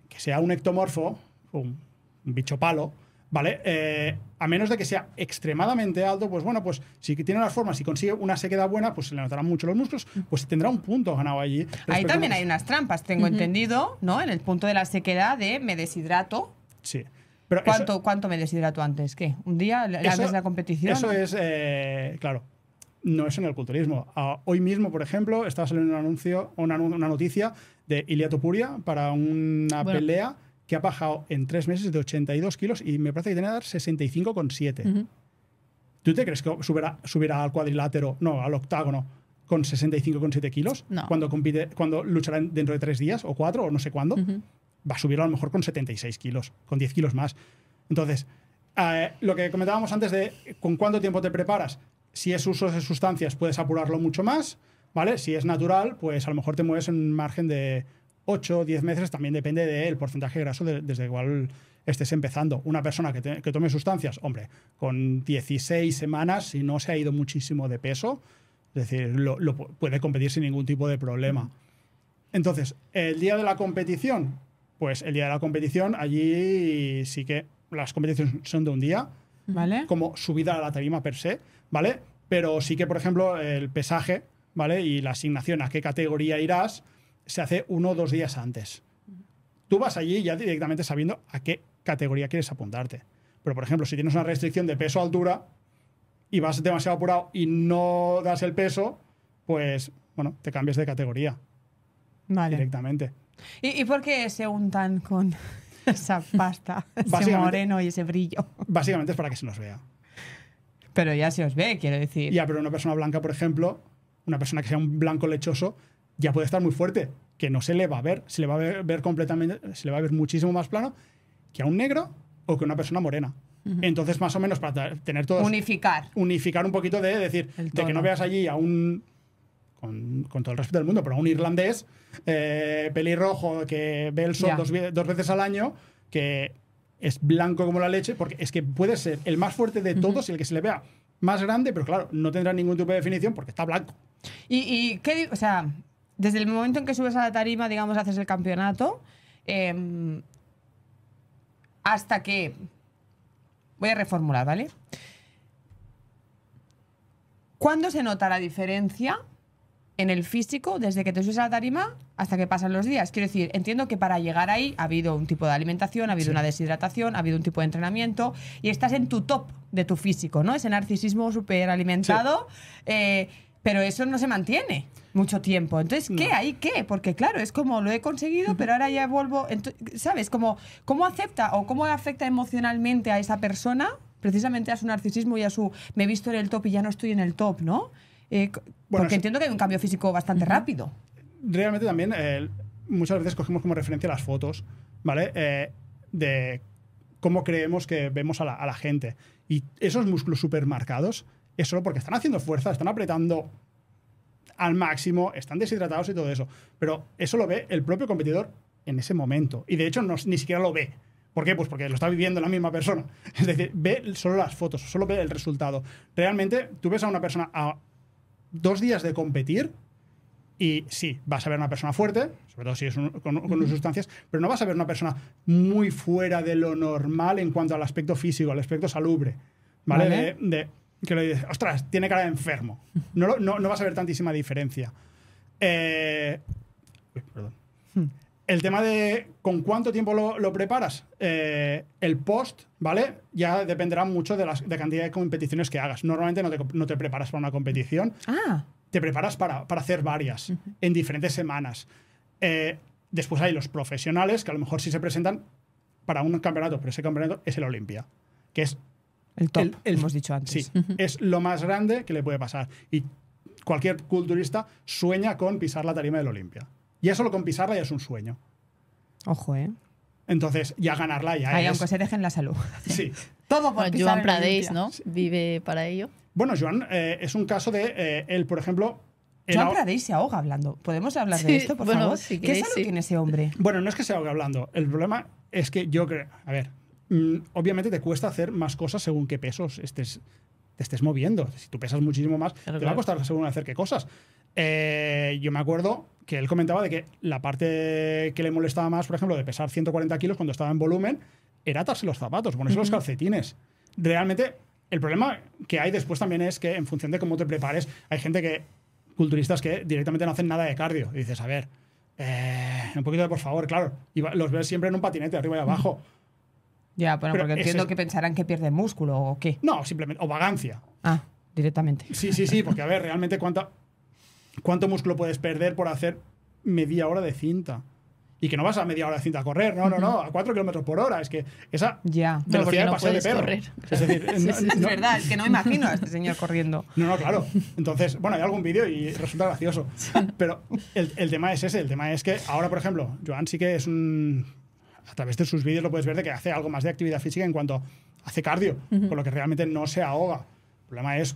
que sea un ectomorfo, un bicho palo, ¿vale? Eh, a menos de que sea extremadamente alto, pues bueno, pues si tiene las formas y si consigue una sequedad buena, pues se le notarán mucho los músculos, pues tendrá un punto ganado allí. Ahí también hay unas trampas, tengo entendido, ¿no? En el punto de la sequedad de me deshidrato. Sí. Pero ¿Cuánto, ¿Cuánto me deshidrato antes? ¿Qué? ¿Un día antes de la competición? Eso es, eh, claro, no es en el culturismo. Ah, hoy mismo, por ejemplo, estaba saliendo un anuncio, una, noticia de iliato Topuria para una pelea que ha bajado en tres meses de 82 kilos y me parece que tiene que dar 65,7. ¿Tú te crees que subirá, subirá, al cuadrilátero, no, al octágono, con 65,7 kilos? Cuando, compite, cuando luchará dentro de tres días o cuatro o no sé cuándo, va a subir a lo mejor con 76 kilos, con 10 kilos más. Entonces, eh, lo que comentábamos antes de con cuánto tiempo te preparas, si es uso de sustancias, puedes apurarlo mucho más, ¿vale? Si es natural, pues a lo mejor te mueves en un margen de 8 o 10 meses también depende del porcentaje graso desde el cual estés empezando. Una persona que, tome sustancias, hombre, con 16 semanas, y no se ha ido muchísimo de peso, es decir, lo, puede competir sin ningún tipo de problema. Entonces, el día de la competición, pues el día de la competición, allí sí que las competiciones son de un día, ¿vale? Como subida a la tarima per se, ¿vale? Pero sí que, por ejemplo, el pesaje, ¿vale? Y la asignación a qué categoría irás, se hace uno o dos días antes. Tú vas allí ya directamente sabiendo a qué categoría quieres apuntarte. Pero, por ejemplo, si tienes una restricción de peso altura y vas demasiado apurado y no das el peso, pues, bueno, te cambias de categoría. Vale. Directamente. ¿Y, por qué se untan con [laughs] esa pasta, ese moreno y ese brillo? Básicamente es para que se nos vea. Pero ya se os ve, quiero decir. Ya, pero una persona blanca, por ejemplo, una persona que sea un blanco lechoso, ya puede estar muy fuerte, que no se le va a ver, se le va a ver, completamente, se le va a ver muchísimo más plano que a un negro o que a una persona morena. Entonces, más o menos, para tener todo... Unificar. Unificar un poquito de decir, de que no veas allí a un. Con, todo el respeto del mundo, pero a un irlandés eh, pelirrojo que ve el sol dos, veces al año, que es blanco como la leche, porque es que puede ser el más fuerte de todos y el que se le vea más grande, pero claro, no tendrá ningún tipo de definición porque está blanco. ¿Y, y qué, o sea, desde el momento en que subes a la tarima, digamos, haces el campeonato, em, hasta que... Voy a reformular, ¿vale? ¿Cuándo se nota la diferencia en el físico desde que te subes a la tarima hasta que pasan los días. Quiero decir, entiendo que para llegar ahí ha habido un tipo de alimentación, ha habido una deshidratación, ha habido un tipo de entrenamiento y estás en tu top de tu físico, ¿no? Ese narcisismo superalimentado. alimentado. Eh, pero eso no se mantiene mucho tiempo. Entonces, ¿qué? ¿Hay qué? Porque claro, es como lo he conseguido, pero ahora ya vuelvo... ¿Sabes? Como, ¿Cómo acepta o cómo afecta emocionalmente a esa persona precisamente a su narcisismo y a su me he visto en el top y ya no estoy en el top, ¿no? Eh, porque entiendo que hay un cambio físico bastante rápido. Realmente también eh, muchas veces cogemos como referencia las fotos, ¿vale? Eh, de cómo creemos que vemos a la, a la gente. Y esos músculos súper marcados es solo porque están haciendo fuerza, están apretando al máximo, están deshidratados y todo eso. Pero eso lo ve el propio competidor en ese momento. Y de hecho no, ni siquiera lo ve. ¿Por qué? Pues porque lo está viviendo la misma persona. [laughs] Es decir, ve solo las fotos, solo ve el resultado. Realmente tú ves a una persona a dos días de competir y sí, vas a ver una persona fuerte, sobre todo si es con, con sustancias, pero no vas a ver una persona muy fuera de lo normal en cuanto al aspecto físico, al aspecto salubre. ¿Vale? de, que le dices, ostras, tiene cara de enfermo. No, no, vas a ver tantísima diferencia. Eh, hmm. El tema de con cuánto tiempo lo, preparas. Eh, el post, ¿vale? Ya dependerá mucho de la de cantidad de competiciones que hagas. Normalmente no te, preparas para una competición. Ah. Te preparas para, hacer varias en diferentes semanas. Eh, después hay los profesionales que a lo mejor sí se presentan para un campeonato, pero ese campeonato es el Olimpia, que es el top, hemos dicho antes. Sí, es lo más grande que le puede pasar. Y cualquier culturista sueña con pisar la tarima del Olimpia. Y eso lo con pisarla ya es un sueño. Ojo, ¿eh? Entonces, ya ganarla ya es... Aunque se dejen la salud. [laughs] Sí. Todo por bueno, Joan ¿no? Vive para ello. Bueno, Joan eh, es un caso de... Eh, él, por ejemplo, Joan Pradeis se ahoga hablando. ¿Podemos hablar de esto, por favor? ¿Qué salud tiene ese hombre? Bueno, no es que se ahoga hablando. El problema es que yo creo... A ver, Mm, obviamente te cuesta hacer más cosas según qué pesos estés, te estés moviendo. Si tú pesas muchísimo más, te va a costar según hacer qué cosas. Eh, yo me acuerdo que él comentaba de que la parte que le molestaba más, por ejemplo, de pesar 140 kilos cuando estaba en volumen, era atarse los zapatos, ponerse los calcetines. Realmente, el problema que hay después también es que en función de cómo te prepares, hay gente que, culturistas que directamente no hacen nada de cardio. dices, a ver, eh, un poquito de por favor, claro. Y los ves siempre en un patinete, arriba y abajo. [laughs] Ya, bueno, porque entiendo que pensarán que pierde músculo o qué. No, simplemente, o vagancia. Ah, directamente. Sí, sí, sí, porque a ver, realmente cuánto cuánto músculo puedes perder por hacer media hora de cinta. Y que no vas a media hora de cinta a correr, no, no, no, a 4 kilómetros por hora. Es que esa ya. velocidad no, de perro. Es decir, [laughs] es verdad, es que no imagino a este señor corriendo. [laughs] No, no, claro. Entonces, bueno, hay algún vídeo y resulta gracioso. Pero el, el tema es ese, el tema es que ahora, por ejemplo, Joan sí que es un a través de sus vídeos lo puedes ver de que hace algo más de actividad física en cuanto hace cardio, por con lo que realmente no se ahoga. El problema es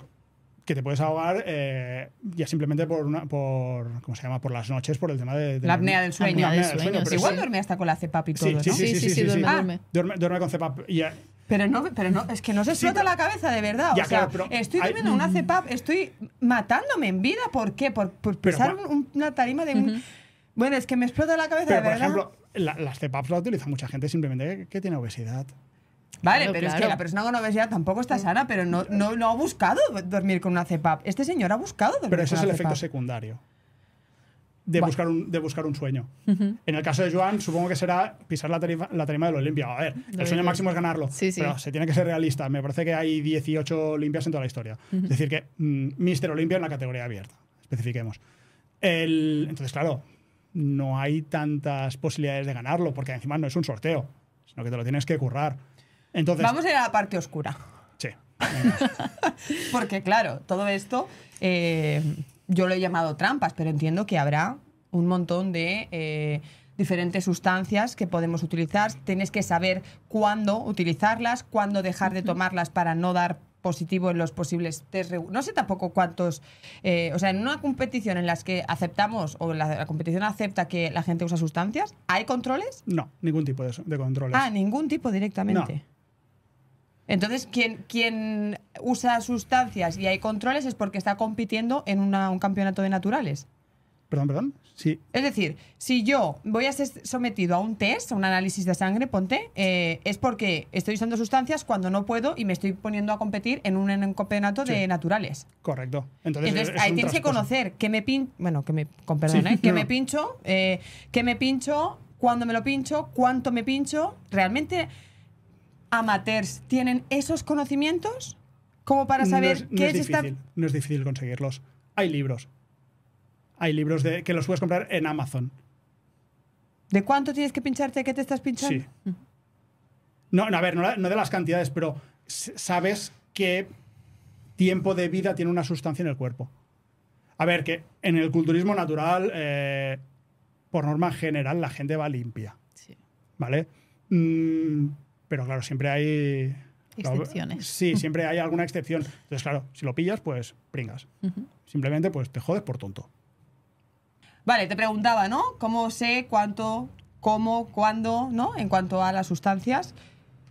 que te puedes ahogar eh, ya simplemente por una por cómo se llama por las noches por el tema de, la apnea del sueño, pero igual duerme hasta con la CEPAP y todo sí sí sí, sí, sí, sí, duerme, ah. duerme. duerme, con CEPAP y, pero no, pero no, es que no se suelta la cabeza de verdad. o sea, estoy teniendo una CEPAP, estoy matándome en vida. ¿Por qué? Por, pesar una tarima de. Bueno, es que me explota la cabeza, Pero, por ejemplo, la- las CPAPs las utiliza mucha gente simplemente que, tiene obesidad. Vale, pero es que la persona con obesidad tampoco está sana, pero no, no, ha buscado dormir con una CPAP. Este señor ha buscado dormir Pero ese es el efecto secundario de, buscar un, de buscar un sueño. En el caso de Joan, supongo que será pisar la tarima de tarima Olimpia. A ver, el sueño máximo es ganarlo. Sí, sí. Pero se tiene que ser realista. Me parece que hay 18 Olimpias en toda la historia. Es decir, que Mr. Mm, Olimpia en la categoría abierta. Especifiquemos. El- entonces, claro, no hay tantas posibilidades de ganarlo, porque encima no es un sorteo, sino que te lo tienes que currar. Entonces, Vamos a ir a la parte oscura. Sí. [laughs] porque claro, todo esto eh, yo lo he llamado trampas, pero entiendo que habrá un montón de... Eh, diferentes sustancias que podemos utilizar. Tienes que saber cuándo utilizarlas, cuándo dejar de tomarlas para no dar positivo en los posibles test. No sé tampoco cuántos. Eh, o sea, en una competición en las que aceptamos o la, competición acepta que la gente usa sustancias, ¿hay controles? No, ningún tipo de, de controles. Ah, ningún tipo directamente. Entonces, quien, usa sustancias y hay controles es porque está compitiendo en un campeonato de naturales. Perdón, perdón. Sí. Es decir, si yo voy a ser sometido a un test, a un análisis de sangre, ponte, eh, es porque estoy usando sustancias cuando no puedo y me estoy poniendo a competir en un, en campeonato de naturales. Correcto. Entonces, ahí tienes que conocer qué me pincho, bueno, que me, ¿eh? me pincho, eh, me pincho, cuándo me lo pincho, cuánto me pincho. ¿Realmente amateurs tienen esos conocimientos como para saber qué es, esta... No es difícil conseguirlos. Hay libros, hay libros de, que los puedes comprar en Amazon. ¿De cuánto tienes que pincharte? ¿Qué te estás pinchando? Sí. No, a ver, no, de las cantidades, pero sabes qué tiempo de vida tiene una sustancia en el cuerpo. A ver, que en el culturismo natural, eh, por norma general, la gente va limpia. Sí. ¿Vale? Mm, pero claro, siempre hay. Excepciones. sí, siempre hay alguna excepción. Entonces, claro, si lo pillas, pues pringas. Simplemente, pues te jodes por tonto. Vale, te preguntaba, ¿no? ¿Cómo sé cuánto, cómo, cuándo, ¿no? En cuanto a las sustancias.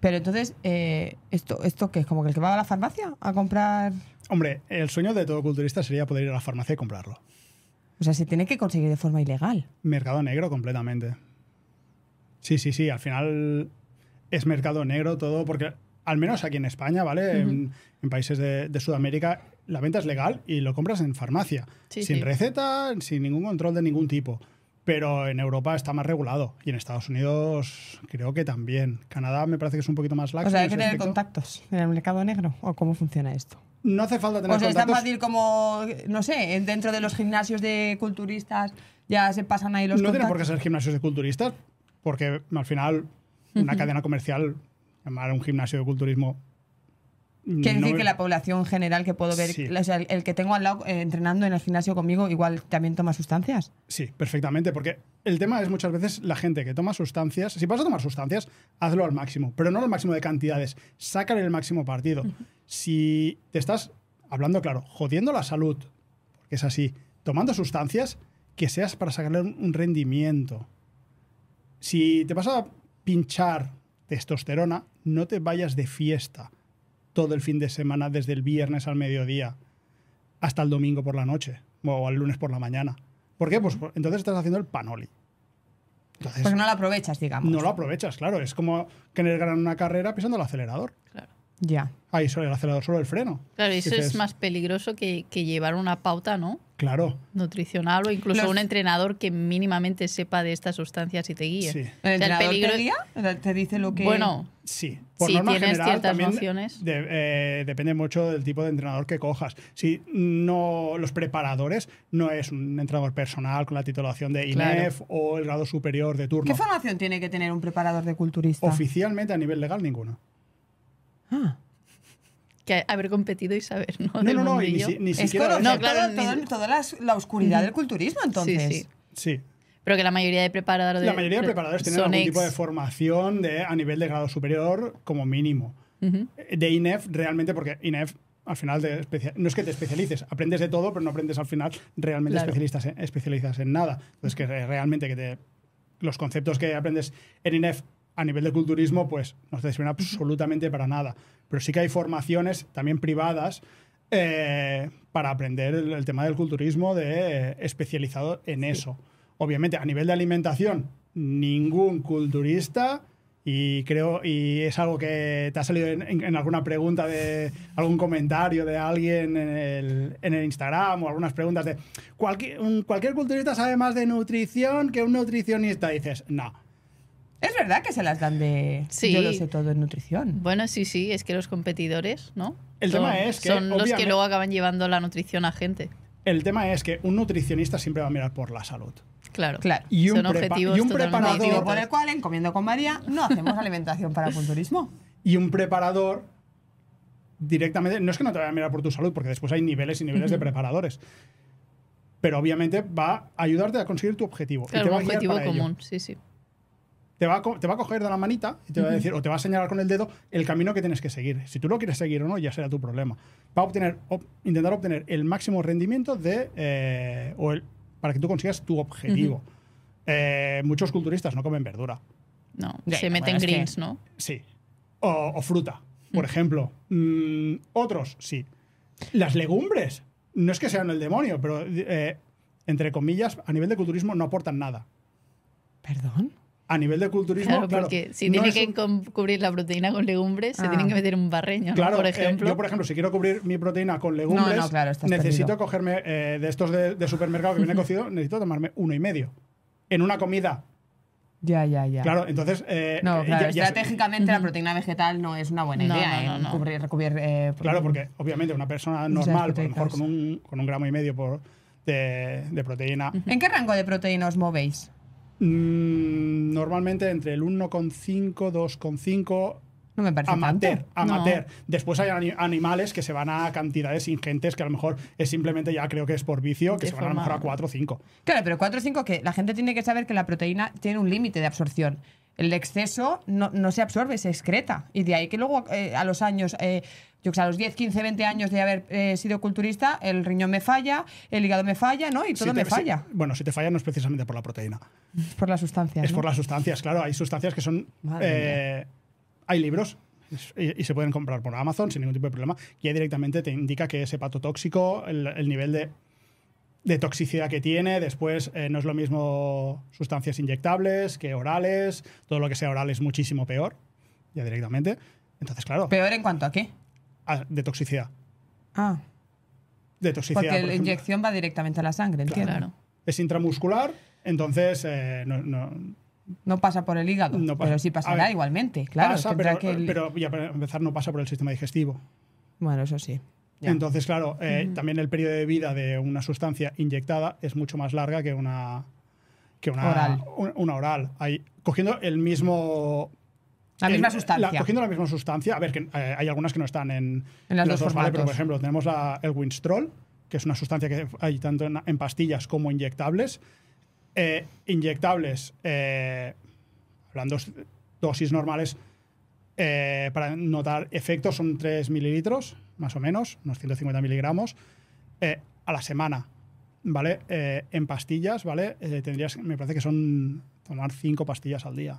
Pero entonces, eh, ¿esto, ¿esto qué es? ¿Como que el que va a la farmacia a comprar...? Hombre, el sueño de todo culturista sería poder ir a la farmacia y comprarlo. O sea, se tiene que conseguir de forma ilegal. Mercado negro completamente. Sí, sí, sí. Al final es mercado negro todo porque, al menos aquí en España, ¿vale? en, países de Sudamérica la venta es legal y lo compras en farmacia, sin receta, sin ningún control de ningún tipo. Pero en Europa está más regulado y en Estados Unidos creo que también. Canadá me parece que es un poquito más laxo. O sea, hay que tener contactos en el mercado negro o cómo funciona esto. No hace falta tener o sea, contactos. es tan fácil como, no sé, dentro de los gimnasios de culturistas ya se pasan ahí los No tiene por qué ser gimnasios de culturistas, porque al final una cadena comercial, llamar a un gimnasio de culturismo Quiere decir que la población general que puedo ver, el, que tengo al lado eh, entrenando en el gimnasio conmigo, igual también toma sustancias. Sí, perfectamente, porque el tema es muchas veces la gente que toma sustancias. Si vas a tomar sustancias, hazlo al máximo, pero no al máximo de cantidades, sácale el máximo partido. Si te estás, hablando claro, jodiendo la salud, porque es así, tomando sustancias, que seas para sacarle un rendimiento. Si te vas a pinchar testosterona, no te vayas de fiesta todo el fin de semana, desde el viernes al mediodía hasta el domingo por la noche o al lunes por la mañana. ¿Por qué? Pues entonces estás haciendo el panoli. no lo aprovechas, digamos. No lo aprovechas, claro. Es como querer ganar una carrera pisando el acelerador. Claro. Ya. Ahí solo el acelerador, solo el freno. Claro, eso es más peligroso que, que, llevar una pauta, ¿no? Claro. Nutricional o incluso un entrenador que mínimamente sepa de estas sustancias y te guíe. ¿El, entrenador te dice lo que...? Bueno, sí. tienes ciertas nociones. Eh, depende mucho del tipo de entrenador que cojas. Si no, los preparadores no es un entrenador personal con la titulación de INEF o el grado superior de turno. ¿Qué formación tiene que tener un preparador de culturista? Oficialmente a nivel legal ninguno Ah que haber competido y saber, ¿no? No, no, no, ni, siquiera... no, claro, toda la, oscuridad del culturismo, entonces. Sí, sí. Pero que la mayoría de preparadores... La mayoría de preparadores tienen algún tipo de formación de, a nivel de grado superior como mínimo. Eh, de INEF realmente, porque INEF al final de no es que te especialices, aprendes de todo, pero no aprendes al final realmente especialistas en, en nada. Entonces que realmente que te, los conceptos que aprendes en INEF a nivel de culturismo, pues no se sirven absolutamente para nada. Pero sí que hay formaciones también privadas eh, para aprender el, tema del culturismo de, eh, especializado en eso. Obviamente, a nivel de alimentación, ningún culturista, y creo, y es algo que te ha salido en, alguna pregunta de algún comentario de alguien en el, Instagram o algunas preguntas de cualquier, cualquier culturista sabe más de nutrición que un nutricionista. dices, no es verdad que se las dan de. Sí. Yo lo sé todo en nutrición. Bueno, sí, sí, es que los competidores, ¿no? El son, tema es que. Son los que luego acaban llevando la nutrición a gente. El tema es que un nutricionista siempre va a mirar por la salud. Claro, claro. Y un, un preparador. por el cual, en Comiendo con María, no hacemos alimentación para culturismo. [laughs] Y un preparador directamente. No es que no te vaya a mirar por tu salud, porque después hay niveles y niveles de preparadores pero obviamente va a ayudarte a conseguir tu objetivo. un objetivo común, sí, sí te va, a, a coger de la manita y te va a decir, o te va a señalar con el dedo el camino que tienes que seguir. Si tú lo quieres seguir o no, ya será tu problema. Va a obtener, intentar obtener el máximo rendimiento de, eh, o el, para que tú consigas tu objetivo. Eh, muchos culturistas no comen verdura. No, se meten greens, ¿no? Sí. O, fruta, por ejemplo. Mm, otros, sí. Las legumbres, no es que sean el demonio, pero eh, entre comillas, a nivel de culturismo no aportan nada. ¿Perdón? a nivel de culturismo. Claro, porque si tienen tiene que cubrir la proteína con legumbres, se tienen ah. que meter un barreño. por eh, ejemplo. yo, por ejemplo, si quiero cubrir mi proteína con legumbres, necesito cogerme eh, de estos de, supermercado que viene [laughs] cocido, necesito tomarme uno y medio en una comida. Ya, ya, ya. Claro, entonces. Eh, no, estratégicamente la proteína vegetal no es una buena idea, no, Cubrir, claro, porque obviamente una persona normal, por lo mejor con un, con gramo y medio por, de, de proteína. ¿En qué rango de proteína os movéis? Mm, normalmente entre el 1,5, 2,5. No me parece amateur, tanto. amateur. Después hay animales que se van a cantidades ingentes que a lo mejor es simplemente ya creo que es por vicio, que se van a lo mejor a 4 o 5. Claro, pero 4 o 5 que la gente tiene que saber que la proteína tiene un límite de absorción. El exceso no, se absorbe, se excreta. Y de ahí que luego eh, a los años eh, yo a los 10, 15, 20 años de haber eh, sido culturista, el riñón me falla, el hígado me falla, ¿no? Y todo te, me falla. bueno, si te falla no es precisamente por la proteína. Es [laughs] por las sustancias. Es por las sustancias, claro. Hay sustancias que son... Eh, hay libros y, se pueden comprar por Amazon sin ningún tipo de problema. Y directamente te indica que es pato tóxico, el nivel de, toxicidad que tiene. Después, eh, no es lo mismo sustancias inyectables que orales. Todo lo que sea oral es muchísimo peor, ya directamente. Entonces, claro. ¿Peor en cuanto a qué? Ah, de toxicidad. Ah. De toxicidad. Porque la inyección va directamente a la sangre, entiendo. Es intramuscular, entonces eh, no, no pasa por el hígado, pero sí pasará igualmente, claro. pero, ya para empezar no pasa por el sistema digestivo. Bueno, eso sí. Entonces, claro, eh, también el periodo de vida de una sustancia inyectada es mucho más larga que una, una oral. Una, oral. cogiendo el mismo la misma eh, sustancia. cogiendo la misma sustancia, a ver, que eh, hay algunas que no están en, los dos, pero por ejemplo, tenemos el Winstrol, que es una sustancia que hay tanto en, pastillas como inyectables. Eh, inyectables, eh, hablando dosis normales, para notar efectos son 3 mililitros, más o menos, unos 150 miligramos, a la semana. ¿Vale? en pastillas, ¿vale? tendrías, me parece que son tomar 5 pastillas al día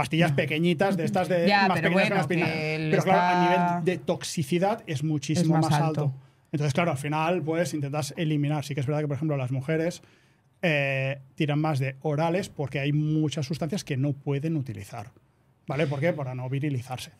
pastillas pequeñitas de estas de ya, más pero pequeñas bueno, que Pero claro, a nivel de toxicidad es muchísimo más, alto. Entonces, claro, al final, pues intentas eliminar. Sí que es verdad que, por ejemplo, las mujeres eh, tiran más de orales porque hay muchas sustancias que no pueden utilizar. ¿Vale? ¿Por qué? Para no virilizarse.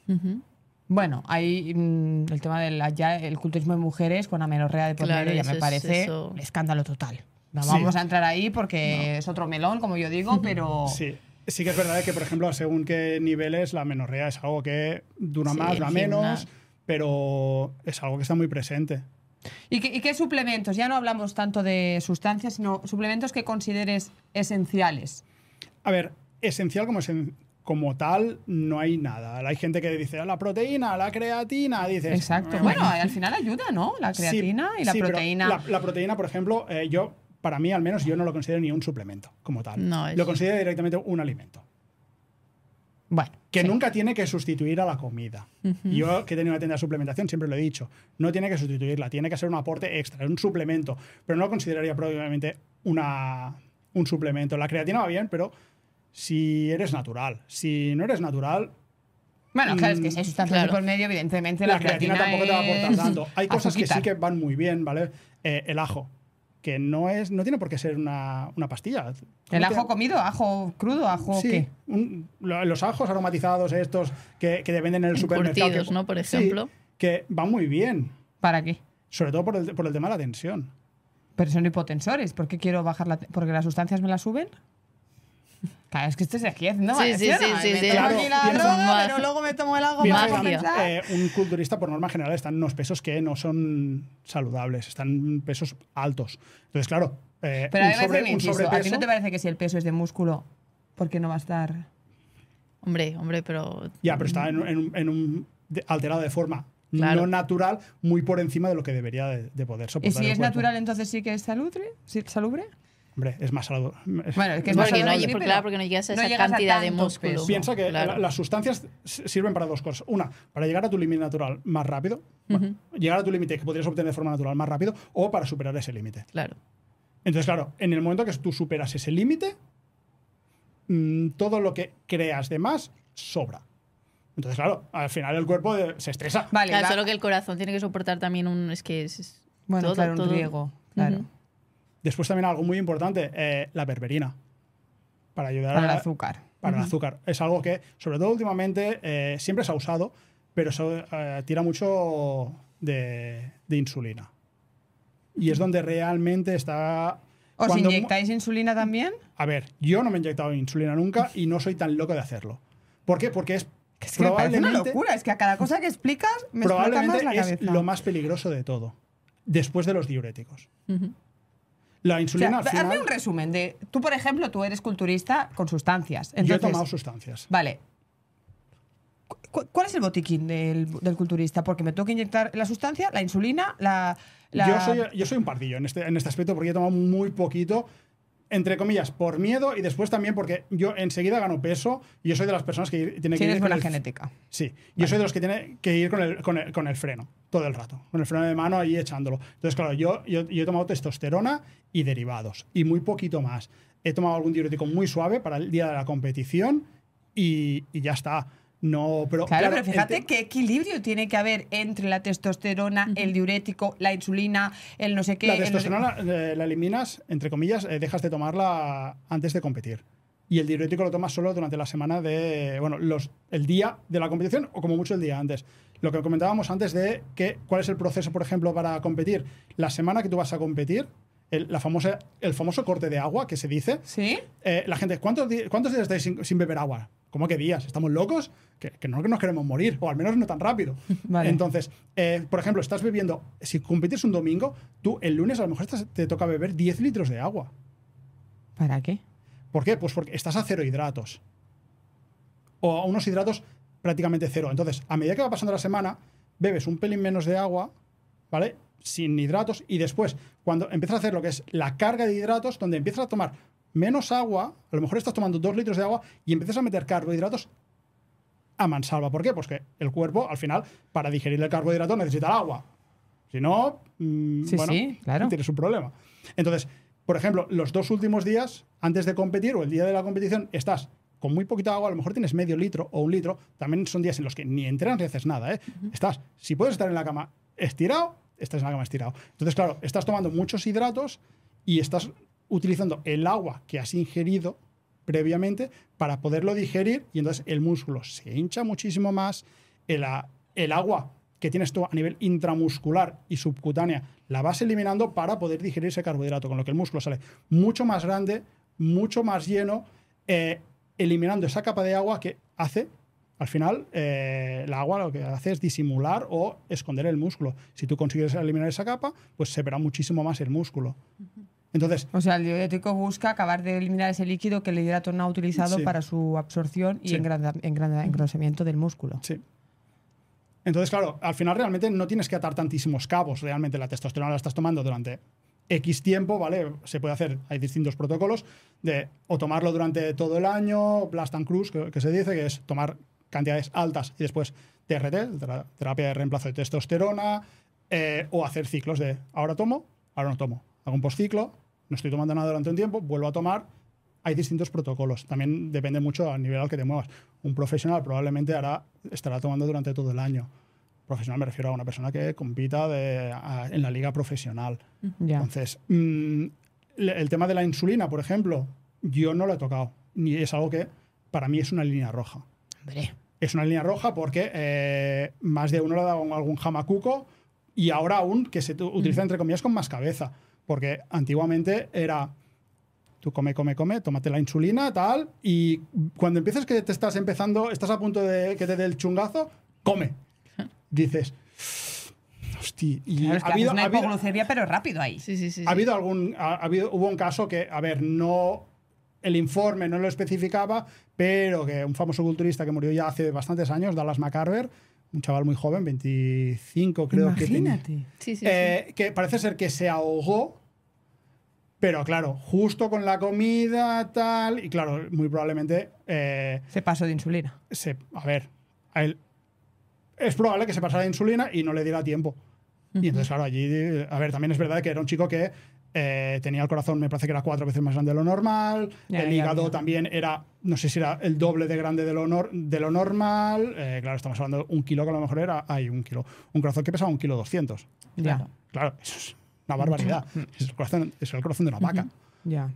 Bueno, hay mm, el tema del ya, culturismo de mujeres con amenorrea de por me parece escándalo total. No vamos a entrar ahí porque es otro melón, como yo digo, [laughs] pero... Sí sí que es verdad que, por ejemplo, según qué niveles, la menorrea es algo que dura más, dura menos, pero es algo que está muy presente. ¿Y qué, suplementos? Ya no hablamos tanto de sustancias, sino suplementos que consideres esenciales. A ver, esencial como, tal no hay nada. Hay gente que dice la proteína, la creatina, dices. Exacto. Ah, bueno, al final ayuda, ¿no? La creatina y la proteína. La, proteína, por ejemplo, eh, yo para mí al menos yo no lo considero ni un suplemento como tal. No, Lo considero directamente un alimento. Bueno. Que nunca tiene que sustituir a la comida. Yo que he tenido una tienda de suplementación siempre lo he dicho, no tiene que sustituirla, tiene que ser un aporte extra, un suplemento, pero no lo consideraría probablemente una, un suplemento. La creatina va bien, pero si eres natural, si no eres natural... Bueno, claro, es que mm, si hay por medio, evidentemente la, creatina, tampoco te va a aportar tanto. Hay cosas que sí que van muy bien, ¿vale? Eh, el ajo que no, es, no tiene por qué ser una, pastilla. ¿El ajo comido? ¿Ajo crudo? ¿Ajo qué? los ajos aromatizados estos que, que venden en el supermercado. Que, ¿no? Por ejemplo. que van muy bien. ¿Para qué? Sobre todo por el, tema de la tensión. Pero son hipotensores. ¿Por qué quiero bajar la...? ¿Porque las sustancias me la suben? Claro, es que esto es aquí ¿no? sí, sí, sí, sí, pero luego me tomo el algo eh, Un culturista, por norma general, están unos pesos que no son saludables, están pesos altos. Entonces, claro, eh, pero ¿A ti no te parece que si el peso es de músculo, por qué no va a estar...? Hombre, hombre, pero... Ya, pero está en, un alterado de forma. no natural, muy por encima de lo que debería de, poder soportar. ¿Y si es natural, entonces sí que es salubre? ¿Sí, ¿Salubre? es más saludable. Bueno, es que no, no llegas a esa cantidad de músculo. Piensa que las sustancias sirven para dos cosas. Una, para llegar a tu límite natural más rápido, llegar a tu límite que podrías obtener de forma natural más rápido, o para superar ese límite. Claro. Entonces, claro, en el momento que tú superas ese límite, mm, todo lo que creas de más sobra. Entonces, claro, al final el cuerpo eh, se estresa. claro, solo que el corazón tiene que soportar también un. Es que es. bueno, claro, un Claro. Después también algo muy importante, eh, la berberina. Para ayudar al azúcar. Para el azúcar. Es algo que, sobre todo últimamente, eh, siempre se ha usado, pero se eh, tira mucho de, insulina. Y es donde realmente está... ¿Os cuando... inyectáis insulina también? A ver, yo no me he inyectado insulina nunca y no soy tan loco de hacerlo. ¿Por qué? Porque es es que me una locura, es que a cada cosa que explicas me probablemente más la cabeza. es lo más peligroso de todo, después de los diuréticos. La insulina. hazme un resumen de. Tú, por ejemplo, tú eres culturista con sustancias. yo he tomado sustancias. Vale. ¿Cuál es el botiquín del, culturista? Porque me tengo que inyectar la sustancia, la insulina, la. Yo, soy, un pardillo en este, en este aspecto porque he tomado muy poquito entre comillas, por miedo y después también porque yo enseguida gano peso y yo soy de las personas que tiene que ir. con la el... genética. Sí, yo soy de los que tiene que ir con el, freno todo el rato, con el freno de mano ahí echándolo. Entonces, claro, yo, yo, he tomado testosterona y derivados y muy poquito más. He tomado algún diurético muy suave para el día de la competición y, y ya está. No, pero. Claro, pero fíjate qué equilibrio tiene que haber entre la testosterona, el diurético, la insulina, el no sé qué. La testosterona eh, la eliminas, entre comillas, eh, dejas de tomarla antes de competir. Y el diurético lo tomas solo durante la semana de. Bueno, los, el día de la competición o como mucho el día antes. Lo que comentábamos antes de que, cuál es el proceso, por ejemplo, para competir. La semana que tú vas a competir, el, la famosa, el famoso corte de agua que se dice. Sí. Eh, la gente, ¿cuántos, ¿cuántos días estáis sin beber agua? ¿Cómo que días? ¿Estamos locos? Que, no nos queremos morir, o al menos no tan rápido. [laughs] Entonces, eh, por ejemplo, estás bebiendo, si compites un domingo, tú el lunes a lo mejor te toca beber 10 litros de agua. ¿Para qué? ¿Por qué? Pues porque estás a cero hidratos. O a unos hidratos prácticamente cero. Entonces, a medida que va pasando la semana, bebes un pelín menos de agua, ¿vale? Sin hidratos. Y después, cuando empiezas a hacer lo que es la carga de hidratos, donde empiezas a tomar menos agua, a lo mejor estás tomando dos litros de agua y empiezas a meter carbohidratos a mansalva. ¿Por qué? Porque pues el cuerpo, al final, para digerir el carbohidrato necesita el agua. Si no, mm, tienes un problema. Entonces, por ejemplo, los dos últimos días, antes de competir o el día de la competición, estás con muy poquita agua, a lo mejor tienes medio litro o un litro. También son días en los que ni entrenas ni haces nada. ¿eh? Estás, si puedes estar en la cama estirado, estás en la cama estirado. Entonces, claro, estás tomando muchos hidratos y estás utilizando el agua que has ingerido previamente para poderlo digerir y entonces el músculo se hincha muchísimo más, el, agua que tienes tú a nivel intramuscular y subcutánea la vas eliminando para poder digerir ese carbohidrato, con lo que el músculo sale mucho más grande, mucho más lleno, eh, eliminando esa capa de agua que hace al final, el eh, agua lo que hace es disimular o esconder el músculo. Si tú consigues eliminar esa capa, pues se verá muchísimo más el músculo o sea, el diurético busca acabar de eliminar ese líquido que el hidrato no ha utilizado para su absorción y engrosamiento del músculo. Sí. Entonces, claro, al final realmente no tienes que atar tantísimos cabos. Realmente la testosterona la estás tomando durante X tiempo, ¿vale? Se puede hacer, hay distintos protocolos de o tomarlo durante todo el año, Blast and Cruise, que, se dice, que es tomar cantidades altas y después TRT, terapia de reemplazo de testosterona, eh, o hacer ciclos de ahora tomo, ahora no tomo. Hago un postciclo, no estoy tomando nada durante un tiempo, vuelvo a tomar. Hay distintos protocolos. También depende mucho al nivel al que te muevas. Un profesional probablemente hará, estará tomando durante todo el año. Profesional me refiero a una persona que compita en la liga profesional. Entonces, mm, el tema de la insulina, por ejemplo, yo no la he tocado. Ni es algo que para mí es una línea roja. Es una línea roja porque eh, más de uno le ha dado algún jamacuco y ahora aún que se utiliza entre comillas con más cabeza. Porque antiguamente era tú come, come, come, tómate la insulina, tal, y cuando empiezas que te estás empezando, estás a punto de que te dé el chungazo, come. [laughs] Dices, hostia, y habido, una hipoglucería, pero rápido ahí. Sí, sí, sí. Ha habido algún, habido, hubo un caso que, a ver, no, el informe no lo especificaba, pero que un famoso culturista que murió ya hace bastantes años, Dallas McCarver, un chaval muy joven, 25 creo que tenía. Eh, que parece ser que se ahogó pero claro, justo con la comida, tal. Y claro, muy probablemente. Eh, se pasó de insulina. a ver, él, es probable que se pasara de insulina y no le diera tiempo. Y entonces, claro, allí. A ver, también es verdad que era un chico que eh, tenía el corazón, me parece que era cuatro veces más grande de lo normal. el hígado también era, no sé si era el doble de grande de lo, de lo normal. Eh, claro, estamos hablando de un kilo que a lo mejor era. Hay un kilo. Un corazón que pesaba un kilo doscientos. Claro, eso es una barbaridad. es, el corazón, es el corazón de una vaca. Ya.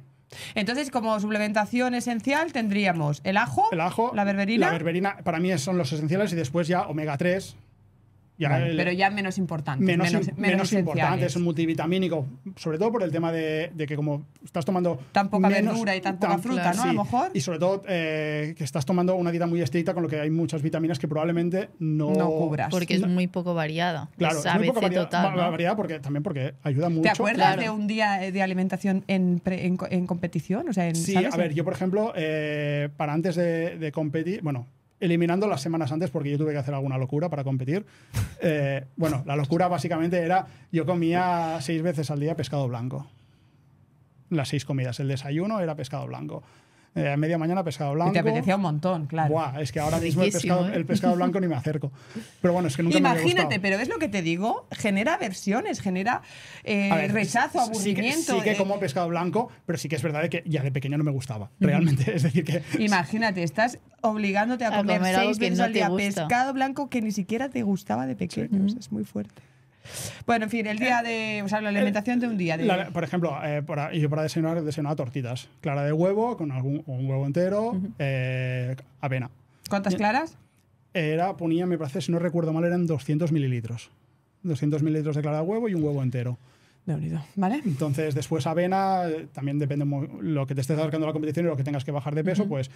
Entonces, como suplementación esencial tendríamos el ajo, el ajo la berberina. La berberina para mí son los esenciales y después ya omega 3, pero ya menos importante. Menos, menos, importante, es un multivitamínico, sobre todo por el tema de, que como estás tomando... Tan poca verdura y tan, poca fruta, ¿no? A lo mejor. Y sobre todo eh, que estás tomando una dieta muy estricta con lo que hay muchas vitaminas que probablemente no... cubras. Porque es muy poco variada. Claro, poco porque, también porque ayuda mucho. ¿Te acuerdas de un día eh, de alimentación en, en, competición? O sea, sí, a ver, yo por ejemplo, eh, para antes de, de competir, bueno, eliminando las semanas antes porque yo tuve que hacer alguna locura para competir. [laughs] Eh, bueno, la locura básicamente era yo comía seis veces al día pescado blanco. Las seis comidas. El desayuno era pescado blanco. Eh, a media mañana pescado blanco. Y te apetecía un montón, claro. Guau, es que ahora mismo ¿eh? el pescado, blanco ni me acerco. Pero bueno, es que nunca Imagínate, pero es lo que te digo, genera aversiones, genera eh, rechazo, aburrimiento. Sí que, sí que como pescado blanco, pero sí que es verdad que ya de pequeño no me gustaba, realmente. [laughs] Es decir que... Imagínate, estás obligándote a, comer, pescado blanco que ni siquiera te gustaba de pequeño. Es muy fuerte. Bueno, en fin, el día de. O sea, la eh, alimentación de un día. por ejemplo, eh, yo para desayunar, desayunaba tortitas. Clara de huevo, con un huevo entero, eh, avena. ¿Cuántas claras? Era, ponía, me parece, si no recuerdo mal, eran 200 mililitros. 200 mililitros de clara de huevo y un huevo entero. De unido, ¿vale? Entonces, después avena, también depende lo que te estés acercando la competición y lo que tengas que bajar de peso, pues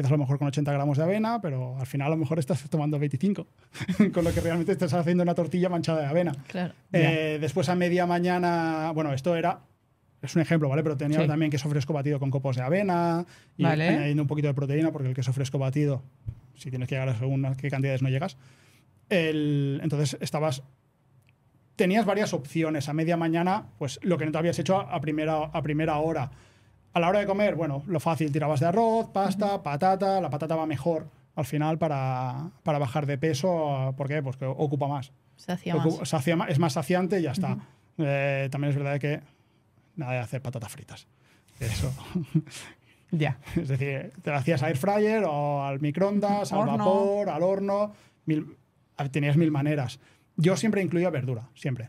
empiezas a lo mejor con 80 gramos de avena, pero al final a lo mejor estás tomando 25, [laughs] con lo que realmente estás haciendo una tortilla manchada de avena. Eh, después a media mañana, bueno, esto era es un ejemplo, ¿vale? Pero tenía también queso fresco batido con copos de avena y añadiendo un poquito de proteína, porque el queso fresco batido, si tienes que llegar a según qué cantidades no llegas. entonces estabas. Tenías varias opciones. A media mañana, pues lo que no te habías hecho a, primera, a primera hora. A la hora de comer, bueno, lo fácil, tirabas de arroz, pasta, patata, la patata va mejor al final para, para, bajar de peso, ¿por qué? Pues que ocupa más. Sacia más. es más saciante y ya está. Eh, también es verdad que nada de hacer patatas fritas. Eso. ya. [laughs] Es decir, te lo hacías a air fryer o al microondas, al vapor, al horno. Ah, tenías mil maneras. Yo siempre incluía verdura, siempre.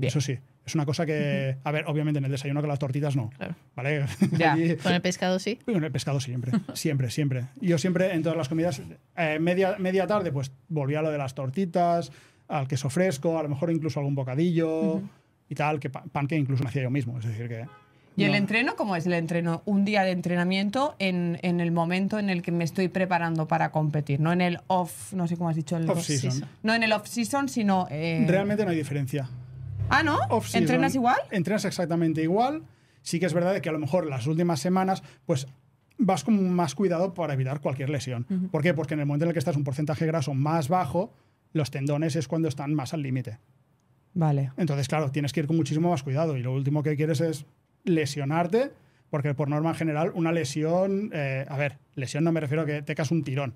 Eso sí. Es una cosa que, a ver, obviamente en el desayuno con las tortitas no. ¿Vale? [laughs] con el pescado sí. Con el pescado siempre, [laughs] siempre, siempre. Yo siempre en todas las comidas, eh, media, media tarde, pues volví a lo de las tortitas, al queso fresco, a lo mejor incluso algún bocadillo y tal, que pan, que incluso me hacía yo mismo. Es decir, que... ¿Y el entreno cómo es el entreno? Un día de entrenamiento en, en, el momento en el que me estoy preparando para competir, no en el off, no sé cómo has dicho, el off, season. No en el off season, sino... Eh, Realmente no hay diferencia. Ah, ¿no? ¿Entrenas igual? Entrenas exactamente igual. Sí que es verdad que a lo mejor las últimas semanas, pues vas con más cuidado para evitar cualquier lesión. ¿Por qué? Porque en el momento en el que estás un porcentaje graso más bajo, los tendones es cuando están más al límite. Vale. Entonces, claro, tienes que ir con muchísimo más cuidado y lo último que quieres es lesionarte porque por norma general una lesión, eh, a ver, lesión no me refiero a que te un tirón,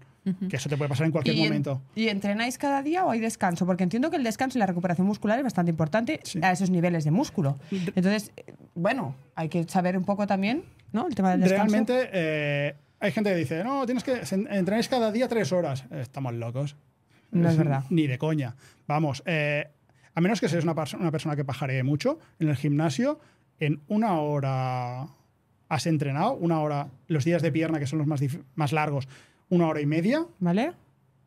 que eso te puede pasar en cualquier momento. ¿Y entrenáis cada día o hay descanso? Porque entiendo que el descanso y la recuperación muscular es bastante importante a esos niveles de músculo. Entonces, eh, bueno, hay que saber un poco también, ¿no? El tema del descanso. Realmente eh, hay gente que dice, no, tienes que entrenáis cada día tres horas. Estamos locos. No es, verdad. Ni de coña. Vamos, a menos que seas una, una persona que pajaree mucho en el gimnasio, en una hora has entrenado, una hora, los días de pierna, que son los más, más largos, una hora y media. ¿Vale?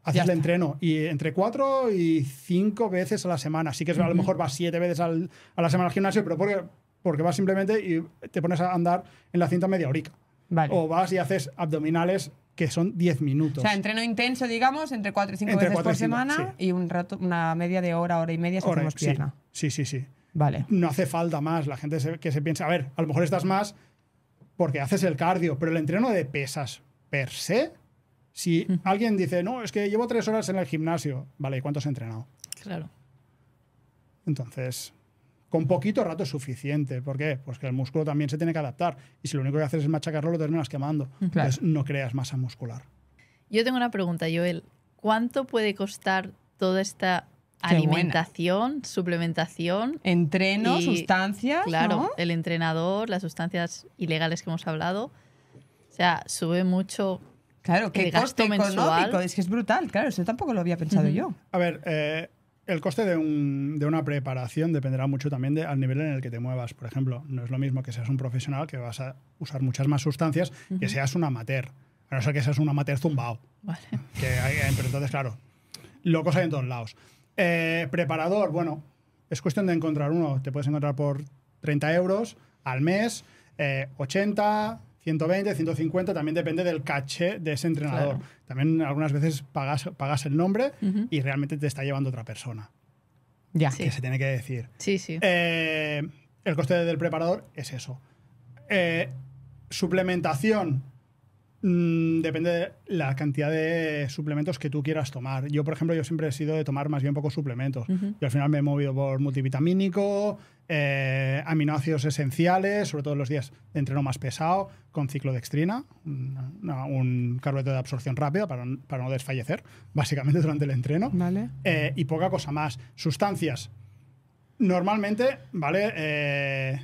Haces el entreno y entre cuatro y cinco veces a la semana. Sí que es, a lo mejor vas siete veces a la semana al gimnasio, pero porque, porque vas simplemente y te pones a andar en la cinta media horica. Vale. O vas y haces abdominales que son 10 minutos. O sea, entreno intenso, digamos, entre cuatro y cinco veces por semana y un rato, una media de hora, hora y media si hacemos pierna. Sí, sí, sí, Vale. No hace falta más. La gente que se piensa, a ver, a lo mejor estás más, porque haces el cardio, pero el entreno de pesas per se, si alguien dice, no, es que llevo tres horas en el gimnasio, vale, ¿y cuánto has entrenado? Claro. Entonces, con poquito rato es suficiente. ¿Por qué? Pues que el músculo también se tiene que adaptar. Y si lo único que haces es machacarlo, lo terminas quemando. Entonces, no creas masa muscular. Yo tengo una pregunta, Joel. ¿Cuánto puede costar toda esta Alimentación, suplementación. Entreno, sustancias. Claro, el entrenador, las sustancias ilegales que hemos hablado. O sea, sube mucho Claro, que gasto económico, es que es brutal, claro, eso tampoco lo había pensado yo. A ver, eh, el coste de, una preparación dependerá mucho también del nivel en el que te muevas. Por ejemplo, no es lo mismo que seas un profesional que vas a usar muchas más sustancias que seas un amateur. A no ser que seas un amateur zumbao. Vale. Que entonces, claro, locos hay en todos lados. Eh, preparador, bueno, es cuestión de encontrar uno. Te puedes encontrar por 30 euros al mes, 80, 120, 150, también depende del caché de ese entrenador. También algunas veces pagas, el nombre y realmente te está llevando otra persona. Ya. Que se tiene que decir. Sí, sí. Eh, el coste del preparador es eso. Eh, suplementación Mm, depende de la cantidad de suplementos que tú quieras tomar. Yo, por ejemplo, yo siempre he sido de tomar más bien pocos suplementos. Y al final me he movido por multivitamínico, eh, aminoácidos esenciales, sobre todo los días de entreno más pesado, con ciclodextrina, extrina un carbohidrato de absorción rápida para, no desfallecer, básicamente [laughs] durante el entreno. Vale. Eh, y poca cosa más. Sustancias. Normalmente, ¿vale? Eh,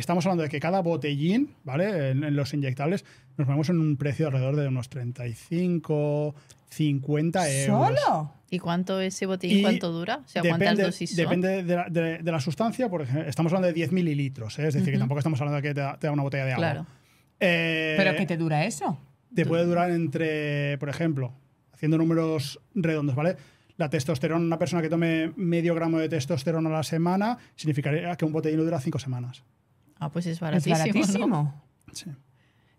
estamos hablando de que cada botellín, ¿vale? En, los inyectables, nos ponemos en un precio alrededor de unos 35, 50 euros. ¿Solo? ¿Y cuánto ese botellín, cuánto dura? O sea, depende, dosis Depende de la, sustancia, por estamos hablando de 10 mililitros, ¿eh? es decir, que tampoco estamos hablando de que te da, una botella de agua. Claro. Eh, ¿Pero qué te dura eso? Te puede durar entre, por ejemplo, haciendo números redondos, ¿vale? la testosterona, una persona que tome medio gramo de testosterona a la semana, significaría que un botellín dura cinco semanas. Ah, pues es baratísimo. Es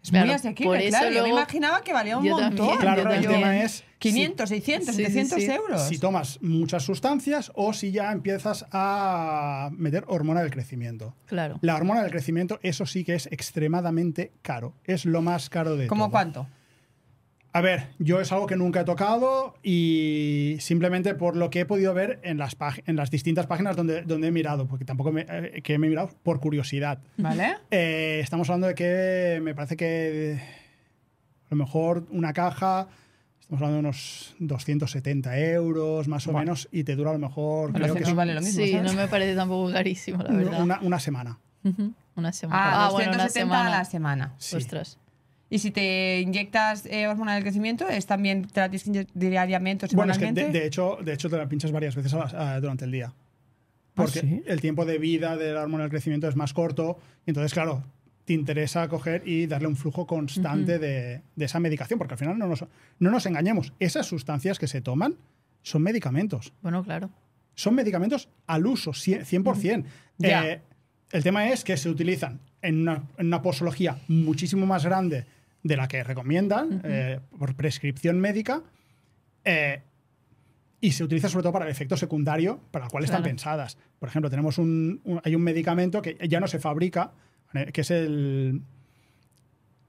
Es muy asequible, claro. yo me imaginaba que valía un montón. claro, el tema es... 500, 600, 700 euros. Si tomas muchas sustancias o si ya empiezas a meter hormona del crecimiento. Claro. La hormona del crecimiento, eso sí que es extremadamente caro. Es lo más caro de ¿Cómo cuánto? A ver, yo es algo que nunca he tocado y simplemente por lo que he podido ver en las, en las distintas páginas donde, he mirado, porque tampoco me, eh, que he mirado por curiosidad. ¿Vale? Eh, estamos hablando de que me parece que a lo mejor una caja, estamos hablando de unos 270 euros más o menos y te dura a lo mejor... creo que vale lo mismo, sí, no me parece tampoco carísimo, la verdad. Una, semana. Una semana. Ah, a la semana. Y si te inyectas eh, hormona del crecimiento, es también te la tienes diariamente Bueno, es que de, hecho, de hecho te la pinchas varias veces durante el día. ¿Ah, porque el tiempo de vida de la hormona del crecimiento es más corto. Y entonces, claro, te interesa coger y darle un flujo constante de, esa medicación, porque al final no nos, no nos engañemos. Esas sustancias que se toman son medicamentos. Bueno, claro. Son medicamentos al uso, 100%. Eh, el tema es que se utilizan en una, en una posología muchísimo más grande de la que recomiendan eh, por prescripción médica. Eh, y se utiliza sobre todo para el efecto secundario para el cual están pensadas. Por ejemplo, tenemos un, hay un medicamento que ya no se fabrica, eh, que es el.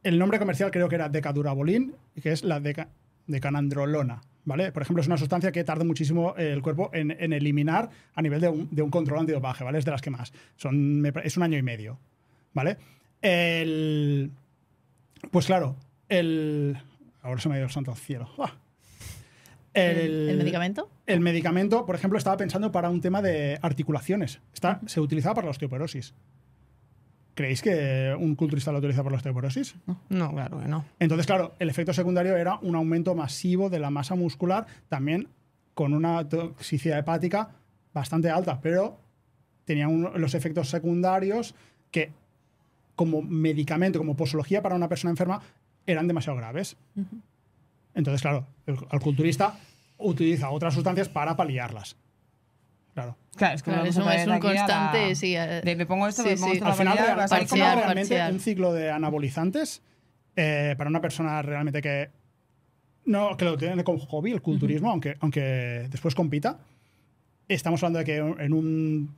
El nombre comercial creo que era decadurabolín, que es la deca, decanandrolona. ¿Vale? Por ejemplo, es una sustancia que tarda muchísimo el cuerpo en, eliminar a nivel de un, de un control antidopaje, ¿vale? Es de las que más. Son, es un año y medio, ¿vale? El, pues claro, el. Ahora se me ha ido el santo al cielo. El, medicamento? El medicamento, por ejemplo, estaba pensando para un tema de articulaciones. Está, se utilizaba para la osteoporosis. ¿Creéis que un culturista lo utiliza para la osteoporosis? No, claro que no. Entonces, claro, el efecto secundario era un aumento masivo de la masa muscular, también con una toxicidad hepática bastante alta, pero tenía los efectos secundarios que como medicamento, como posología para una persona enferma, eran demasiado graves. Entonces, claro, el, culturista utiliza otras sustancias para paliarlas. Claro. Claro, es que es un constante, eh. me pongo esto, sí, Al final, realmente un ciclo de anabolizantes eh, para una persona realmente que no que lo tiene como hobby el culturismo, aunque, aunque después compita, estamos hablando de que en un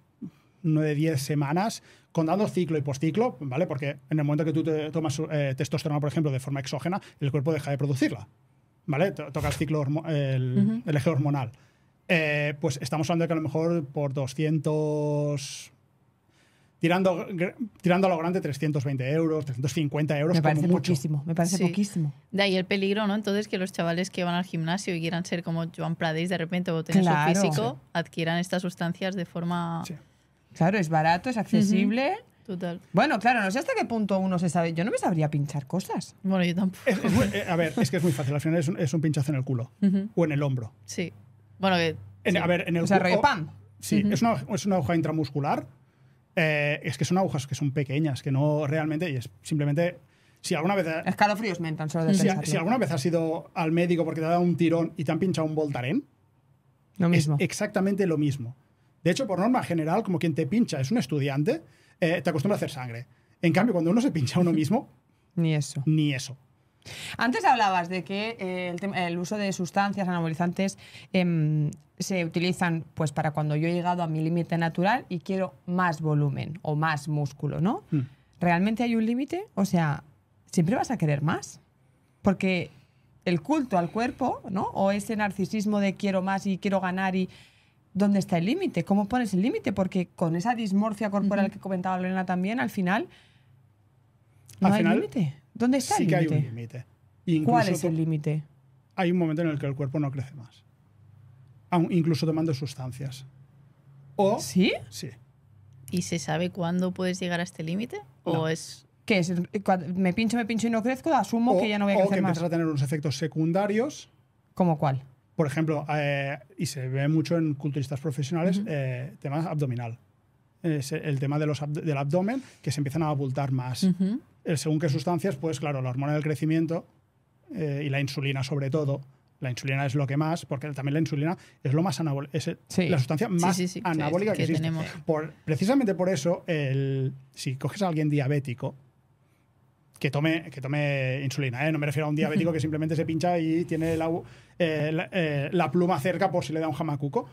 de 10 semanas, contando ciclo y postciclo, ¿vale? Porque en el momento que tú te tomas eh, testosterona, por ejemplo, de forma exógena, el cuerpo deja de producirla, ¿vale? Toca el ciclo, el, eje hormonal. Eh, pues estamos hablando de que a lo mejor por 200... Tirando, tirando a lo grande 320 euros, 350 euros. Me parece muchísimo me parece poquísimo. De ahí el peligro, ¿no? Entonces que los chavales que van al gimnasio y quieran ser como Joan Prades de repente o tener su físico, adquieran estas sustancias de forma... Claro, es barato, es accesible. Total. Bueno, claro, no sé hasta qué punto uno se sabe. Yo no me sabría pinchar cosas. Bueno, yo tampoco. Eh, a ver, es que es muy fácil. Al final es un, es pinchazo en el culo o en el hombro. Sí. Bueno, A ver, en el O sea, Sí, es, una, es aguja intramuscular. Eh, es que son agujas que son pequeñas, que no realmente. Y es simplemente. Si alguna vez. Escalofríos me Si, alguna vez has ido al médico porque te ha dado un tirón y te han pinchado un voltaren, Lo mismo. es exactamente lo mismo. De hecho, por norma general, como quien te pincha es un estudiante, eh, te acostumbra a hacer sangre. En cambio, cuando uno se pincha a uno mismo, [laughs] ni eso. Ni eso. Antes hablabas de que eh, el, uso de sustancias anabolizantes em, se utilizan pues para cuando yo he llegado a mi límite natural y quiero más volumen o más músculo, ¿no? Mm. ¿Realmente hay un límite? O sea, ¿siempre vas a querer más? Porque el culto al cuerpo, ¿no? O ese narcisismo de quiero más y quiero ganar y dónde está el límite, cómo pones el límite, porque con esa dismorfia corporal que comentaba Lorena también, al final no hay límite. ¿Dónde está sí el límite? Sí que hay un límite. ¿Cuál es el límite? Hay un momento en el que el cuerpo no crece más. incluso tomando sustancias. O, ¿Sí? Sí. ¿Y se sabe cuándo puedes llegar a este límite? ¿O es...? ¿Qué es? ¿Me pincho, me pincho y no crezco? Asumo que ya no voy a crecer más. O que empiezas a tener unos efectos secundarios. ¿Como cuál? por ejemplo, eh, y se ve mucho en culturistas profesionales, eh, temas abdominal. el tema de los del abdomen, que se empiezan a abultar más. Eh, según qué sustancias, pues claro, la hormona del crecimiento y la insulina sobre todo. La insulina es lo que más, porque también la insulina es lo más la sustancia más anabólica que, Tenemos. Por, precisamente por eso, si coges a alguien diabético, que tome, que tome insulina. ¿eh? No me refiero a un diabético que [laughs] simplemente se pincha y tiene eh, eh, la, pluma cerca por si le da un jamacuco.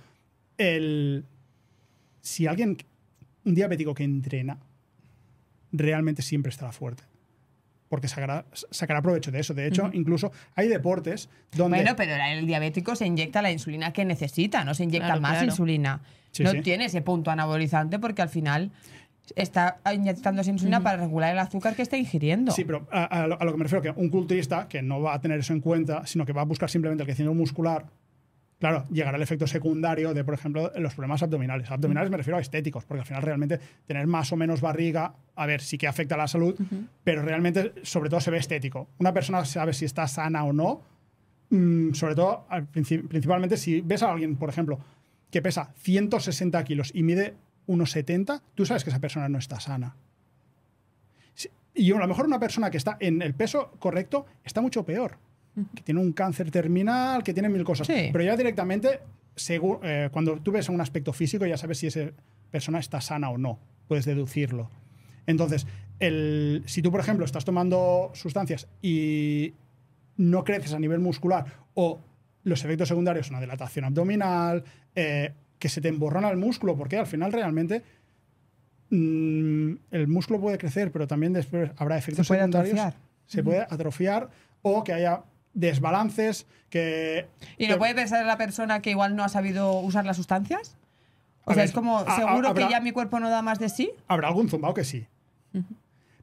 El, si alguien, un diabético que entrena, realmente siempre estará fuerte. Porque sacará, provecho de eso. De hecho, incluso hay deportes donde. Bueno, pero el diabético se inyecta la insulina que necesita, no se inyecta más insulina. no tiene ese punto anabolizante porque al final está inyectándose insulina para regular el azúcar que está ingiriendo. Sí, pero a, lo, que me refiero, que un culturista que no va a tener eso en cuenta, sino que va a buscar simplemente el crecimiento muscular, claro, llegará al efecto secundario de, por ejemplo, los problemas abdominales. Abdominales me refiero a estéticos, porque al final realmente tener más o menos barriga, a ver, sí que afecta a la salud, pero realmente sobre todo se ve estético. Una persona sabe si está sana o no, mm, sobre todo, principalmente si ves a alguien, por ejemplo, que pesa 160 kilos y mide 1,70, tú sabes que esa persona no está sana. Y a lo mejor una persona que está en el peso correcto está mucho peor, que tiene un cáncer terminal, que tiene mil cosas. Pero ya directamente, según eh, cuando tú ves un aspecto físico, ya sabes si esa persona está sana o no, puedes deducirlo. Entonces, el, si tú, por ejemplo, estás tomando sustancias y no creces a nivel muscular o los efectos secundarios, una dilatación abdominal, eh, que se te emborrona el músculo, porque al final realmente mm, el músculo puede crecer, pero también después habrá efectos se puede secundarios. Atrofiar. Se puede atrofiar o que haya desbalances que... ¿Y no puede pensar la persona que igual no ha sabido usar las sustancias? O sea, es como, seguro que ya mi cuerpo no da más de sí. Habrá algún zumbao que sí.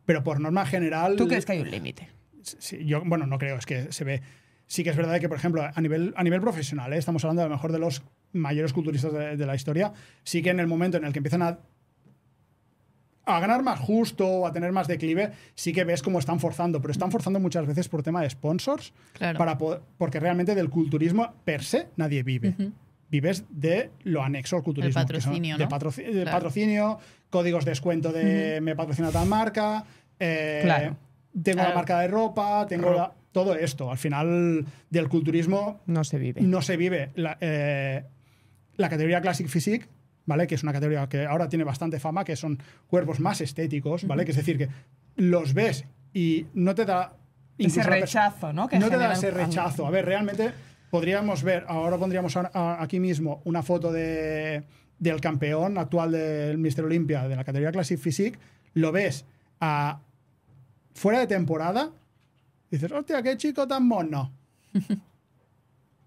Pero por norma general... ¿Tú crees que hay un límite? Sí, yo, bueno, no creo, es que se ve... Sí que es verdad que, por ejemplo, a nivel, a nivel profesional, ¿eh? estamos hablando a lo mejor de los mayores culturistas de, la historia, sí que en el momento en el que empiezan a, ganar más justo o a tener más declive, sí que ves cómo están forzando, pero están forzando muchas veces por tema de sponsors, para porque realmente del culturismo per se nadie vive. Vives de lo anexo al culturismo. patrocinio, de patrocinio, patrocinio, códigos de descuento de me patrocina tal marca, eh, tengo la marca de ropa, tengo todo esto. Al final del culturismo. No se vive. No se vive. La, eh, la categoría Classic Physique, ¿vale? Que es una categoría que ahora tiene bastante fama, que son cuerpos más estéticos, ¿vale? Que es decir, que los ves y no te da... Ese rechazo, ¿no? Que no te da ese rechazo. A ver, realmente podríamos ver, ahora pondríamos aquí mismo una foto de, del campeón actual del Mister Olimpia de la categoría Classic Physique, lo ves a, fuera de temporada, dices, hostia, qué chico tan mono. [laughs]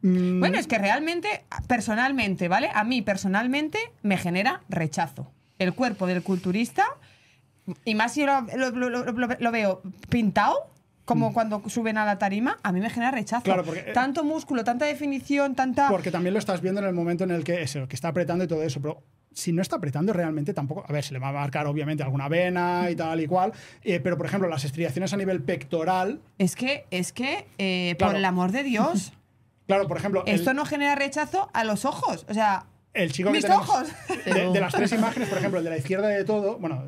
Mm. Bueno, es que realmente, personalmente, ¿vale? A mí personalmente me genera rechazo. El cuerpo del culturista, y más si lo, veo pintado, como mm. cuando suben a la tarima, a mí me genera rechazo. porque, eh, Tanto músculo, tanta definición, tanta... Porque también lo estás viendo en el momento en el que, que está apretando y todo eso, pero si no está apretando realmente tampoco, a ver, se le va a marcar obviamente alguna vena y mm. tal y cual, eh, pero por ejemplo las estriaciones a nivel pectoral... Es que, es que, eh, por el amor de Dios... Claro, por ejemplo. Esto no genera rechazo a los ojos. O sea. ¡Mis ojos! De, las tres imágenes, por ejemplo, el de la izquierda de todo, bueno,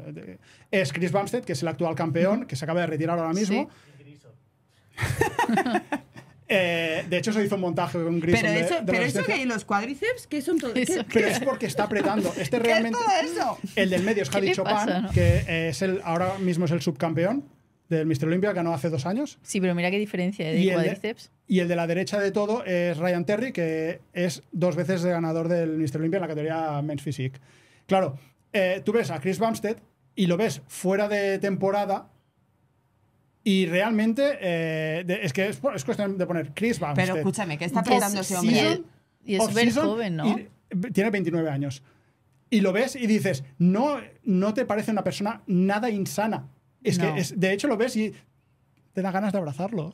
es Chris Bumstead, que es el actual campeón, que se acaba de retirar ahora mismo. [laughs] Eh, de hecho, se hizo un montaje con Chris. Pero pero eso que hay en los cuádriceps, que son todo Pero es porque está apretando. Este realmente. ¿Qué es todo eso? El del medio es que Chopin, que es el, ahora mismo es el subcampeón del Mr. Olympia, ganó hace dos años. Sí, pero mira qué diferencia ¿eh? de y El de, la derecha de todo es Ryan Terry, que es dos veces ganador del Mr. Olympia en la categoría Men's Physique. Claro, eh, tú ves a Chris Bumstead y lo ves fuera de temporada y realmente eh, es que es, cuestión de poner Chris Bumstead. Pero escúchame, que está pensando? ese Y es muy joven, ¿no? tiene 29 años. Y lo ves y dices, no, no te parece una persona nada insana. Es que, de hecho, lo ves y te da ganas de abrazarlo.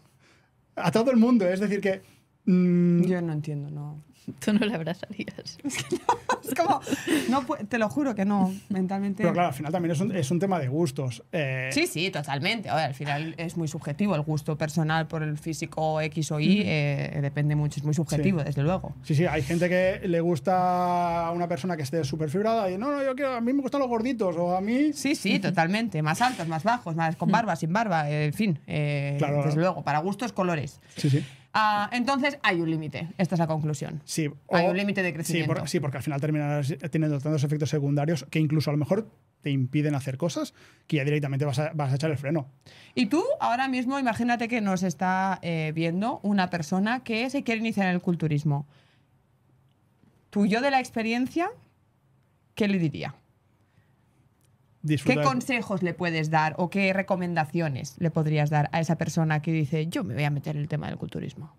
A todo el mundo. Es decir, que. Mm, Yo no entiendo, no. Tú no la abrazarías. [laughs] Es es como, te lo juro que no, mentalmente. Pero claro, al final también es un, tema de gustos. Eh. Sí, sí, totalmente. al final es muy subjetivo el gusto personal por el físico X o Y, eh, depende mucho, es muy subjetivo, desde luego. Sí, sí, hay gente que le gusta a una persona que esté súper fibrada y no, no, yo quiero, a mí me gustan los gorditos o a mí. Sí, sí, totalmente. Más altos, más bajos, más con barba, sin barba, eh, en fin. claro, desde luego, para gustos, colores. Sí, sí. Ah, entonces hay un límite, esta es la conclusión. Sí, hay un límite de crecimiento. Sí, porque al final terminarás eh, teniendo tantos efectos secundarios que incluso a lo mejor te impiden hacer cosas que ya directamente vas a, echar el freno. Y tú ahora mismo imagínate que nos está eh, viendo una persona que se quiere iniciar en el culturismo. Tú y yo de la experiencia, ¿qué le diría? ¿Qué consejos le puedes dar o qué recomendaciones le podrías dar a esa persona que dice, yo me voy a meter en el tema del culturismo?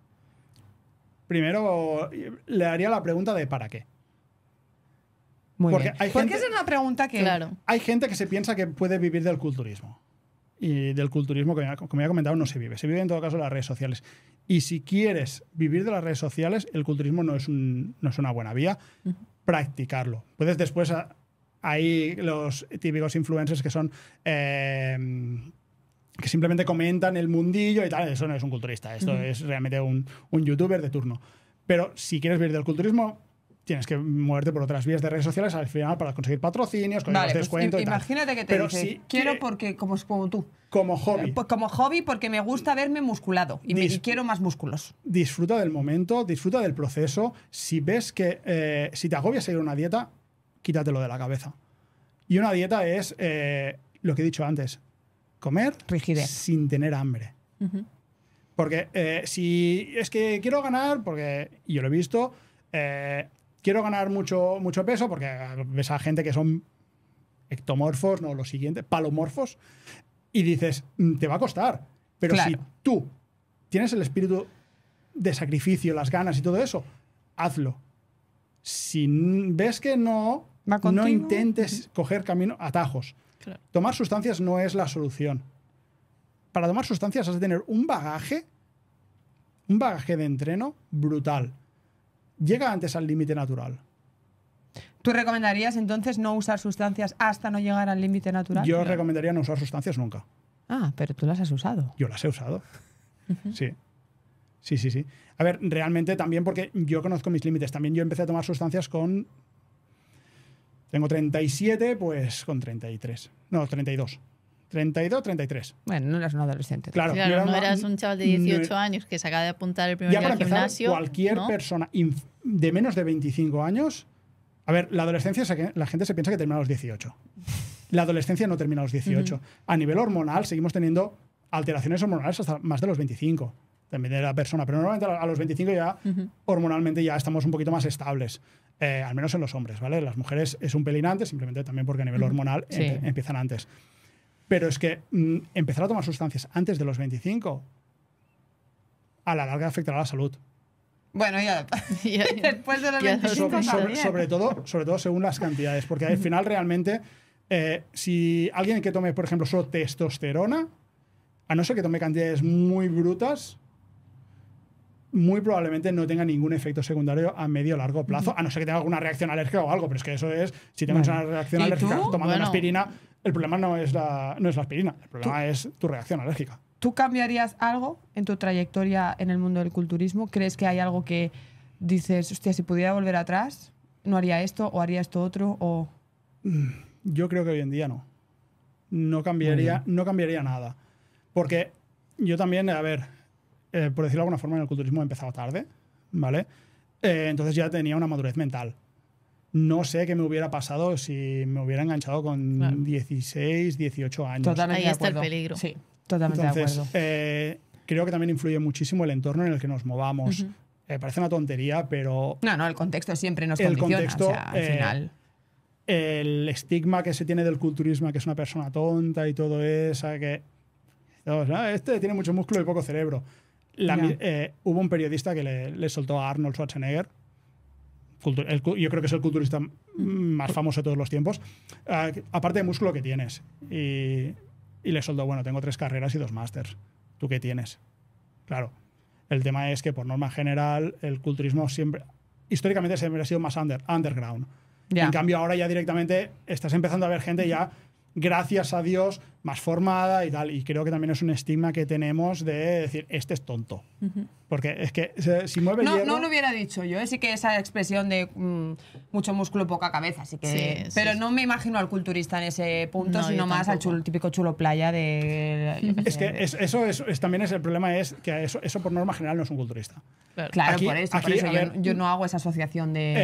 Primero, le haría la pregunta de ¿para qué? Muy Porque bien. es una pregunta que... Hay gente que se piensa que puede vivir del culturismo. Y del culturismo, como me he comentado, no se vive. Se vive en todo caso en las redes sociales. Y si quieres vivir de las redes sociales, el culturismo no es, es una buena vía. Practicarlo. Puedes después hay los típicos influencers que son... Eh, que simplemente comentan el mundillo y tal, eso no es un culturista, esto es realmente un, youtuber de turno. Pero si quieres vivir del culturismo, tienes que moverte por otras vías de redes sociales al final para conseguir patrocinios, con pues descuentos Imagínate que te quiero porque como, como tú. Como hobby. Pues como hobby porque me gusta verme musculado y, quiero más músculos. Disfruta del momento, disfruta del proceso. Si ves que eh, si te agobias seguir una dieta, quítatelo de la cabeza. Y una dieta es eh, lo que he dicho antes, comer sin tener hambre. Porque eh, si es que quiero ganar, porque yo lo he visto, eh, quiero ganar mucho, mucho peso, porque ves a gente que son ectomorfos, no, lo siguiente, palomorfos, y dices, mm, te va a costar. Pero si tú tienes el espíritu de sacrificio, las ganas y todo eso, hazlo. Si ves que no, no intentes coger camino, atajos. Tomar sustancias no es la solución. Para tomar sustancias has de tener un bagaje, un bagaje de entreno brutal. Llega antes al límite natural. ¿Tú recomendarías entonces no usar sustancias hasta no llegar al límite natural? Yo recomendaría no usar sustancias nunca. Ah, pero tú las has usado. Yo las he usado. Sí. Sí, sí, sí. A ver, realmente también porque yo conozco mis límites. También yo empecé a tomar sustancias con tengo 37, pues con 33. No, 32. 32, 33. Bueno, no eras un adolescente. Claro, no, eras un chaval de 18 años que se acaba de apuntar el primer ya al gimnasio. Cualquier persona de menos de 25 años. A ver, la adolescencia, la gente se piensa que termina a los 18. La adolescencia no termina a los 18. A nivel hormonal, seguimos teniendo alteraciones hormonales hasta más de los 25 también de la persona, pero normalmente a los 25 ya hormonalmente ya estamos un poquito más estables. Eh, al menos en los hombres, ¿vale? Las mujeres es un pelín antes, simplemente también porque a nivel hormonal empiezan antes. Pero es que mm, empezar a tomar sustancias antes de los 25 a la larga afectará a la salud. Bueno, ya, [laughs] [laughs] después de los 25 sobre, sobre, todo, sobre todo según las cantidades, porque al final realmente, eh, si alguien que tome, por ejemplo, solo testosterona, a no ser que tome cantidades muy brutas, muy probablemente no tenga ningún efecto secundario a medio o largo plazo, a no ser que tenga alguna reacción alérgica o algo, pero es que eso es, si tienes una reacción alérgica tomando una aspirina, el problema no es la, es la aspirina, el problema es tu reacción alérgica. ¿Tú cambiarías algo en tu trayectoria en el mundo del culturismo? ¿Crees que hay algo que dices, hostia, si pudiera volver atrás, no haría esto o haría esto otro? O... Mm, yo creo que hoy en día no. No cambiaría, no cambiaría nada. Porque yo también, a ver, eh, por decirlo de alguna forma, en el culturismo he empezado tarde, ¿vale? Eh, entonces ya tenía una madurez mental. No sé qué me hubiera pasado si me hubiera enganchado con 16, 18 años. Totalmente Ahí está el peligro. Sí, totalmente de acuerdo. Eh, creo que también influye muchísimo el entorno en el que nos movamos. parece una tontería, pero. No, no, el contexto siempre nos el Contexto, al final. El estigma que se tiene del culturismo, que es una persona tonta y todo eso, que. este tiene mucho músculo y poco cerebro eh, hubo un periodista que le, soltó a Arnold Schwarzenegger yo creo que es el culturista mm. más famoso de todos los tiempos, ah, aparte de músculo que tienes. Y, le soltó bueno, tengo tres carreras y dos másters. ¿Tú qué tienes? Claro. El tema es que por norma general el culturismo siempre, históricamente siempre ha sido más under, underground. En cambio ahora ya directamente estás empezando a ver gente ya gracias a Dios, más formada y tal. Y creo que también es un estigma que tenemos de decir, este es tonto. Porque es que si mueve no, No lo hubiera dicho yo, ¿eh? sí que esa expresión de mm, mucho músculo, poca cabeza. Así que, pero no me imagino al culturista en ese punto, sino más al típico chulo playa de... Es que eso es, también es el problema, es que eso, eso por norma general no es un culturista. Claro, por eso, yo, no hago esa asociación de...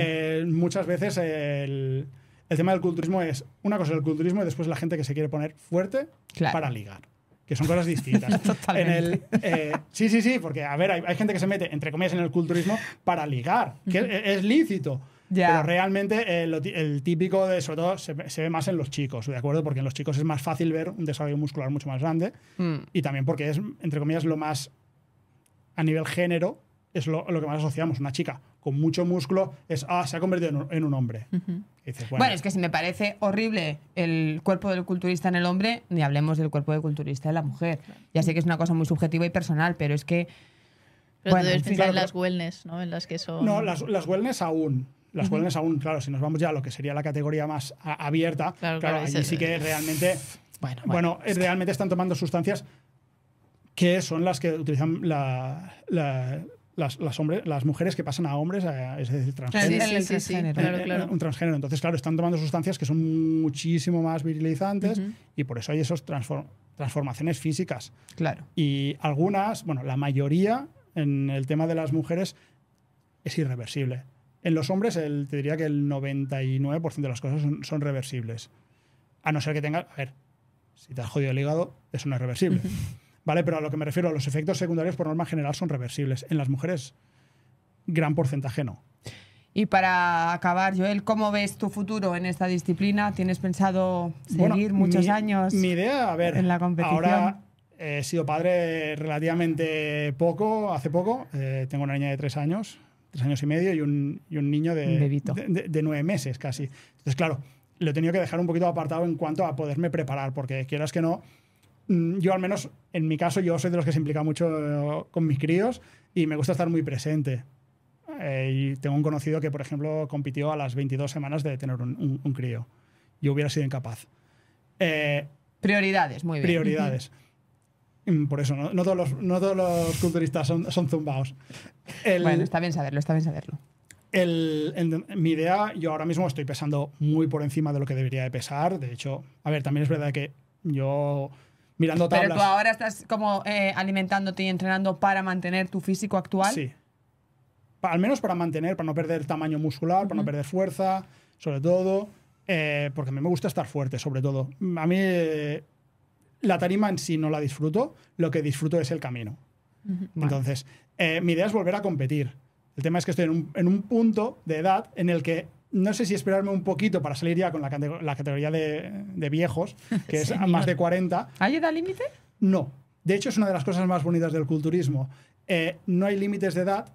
Eh, muchas veces el el tema del culturismo es una cosa el culturismo y después la gente que se quiere poner fuerte para ligar. Que son cosas distintas. [laughs] Totalmente. Eh, sí, sí, sí, porque a ver, hay, gente que se mete, entre comillas, en el culturismo para ligar, que e, es, lícito. Pero realmente eh, el típico de, sobre todo, se, ve más en los chicos, ¿de acuerdo? Porque en los chicos es más fácil ver un desarrollo muscular mucho más grande mm. y también porque es, entre comillas, lo más, a nivel género, es lo que más asociamos. Una chica con mucho músculo, es, ah, se ha convertido en un, hombre. bueno, es que si me parece horrible el cuerpo del culturista en el hombre, ni hablemos del cuerpo del culturista en la mujer. Ya sé que es una cosa muy subjetiva y personal, pero es que... Pero bueno, debes pensar en las wellness, ¿no? En las que son... No, las, las wellness aún. Las wellness aún, claro, si nos vamos ya a lo que sería la categoría más abierta, claro, sí que realmente... Bueno, bueno, eh, realmente están tomando sustancias que son las que utilizan la las, mujeres que pasan a hombres, es decir, transgénero. Sí, sí, sí, eh, Un transgénero. Entonces, claro, están tomando sustancias que son muchísimo más virilizantes y por eso hay esas transformaciones físicas. Claro. Y algunas, bueno, la mayoría en el tema de las mujeres es irreversible. En los hombres, te diría que el 99% de las cosas son, reversibles. A no ser que tengas. A ver, si te has jodido el hígado, eso no es reversible. [laughs] Pero a lo que me refiero, los efectos secundarios por norma general son reversibles. En las mujeres, gran porcentaje no. Y para acabar, Joel, ¿cómo ves tu futuro en esta disciplina? ¿Tienes pensado seguir muchos años mi idea, a ver, en la competición? Ahora eh, he sido padre relativamente poco, hace poco. Eh, tengo una niña de tres años, tres años y medio, y un, niño de, de, nueve meses casi. Entonces, claro, lo he tenido que dejar un poquito apartado en cuanto a poderme preparar, porque quieras que no, Mm, yo al menos, en mi caso, yo soy de los que se implica mucho eh, con mis críos y me gusta estar muy presente. Eh, y tengo un conocido que, por ejemplo, compitió a las 22 semanas de tener un, crío. Yo hubiera sido incapaz. Eh, prioridades, muy bien. Prioridades. Mm, por eso, no, todos, los, no todos los culturistas son, son zumbaos. bueno, está bien saberlo, está bien saberlo. El, mi idea, yo ahora mismo estoy pesando muy por encima de lo que debería de pesar. De hecho, a ver, también es verdad que yo mirando Pero tú ahora estás como eh, alimentándote y entrenando para mantener tu físico actual. Sí. al menos para mantener, para no perder tamaño muscular, para no perder fuerza, sobre todo. Eh, porque a mí me gusta estar fuerte, sobre todo. A mí eh, la tarima en sí no la disfruto, lo que disfruto es el camino. Entonces, mi idea es volver a competir. El tema es que estoy en un, en un punto de edad en el que no sé si esperarme un poquito para salir ya con la, categoría de, viejos, que es [laughs] más de 40. ¿Hay edad límite? No. De hecho, es una de las cosas más bonitas del culturismo. Eh, no hay límites de edad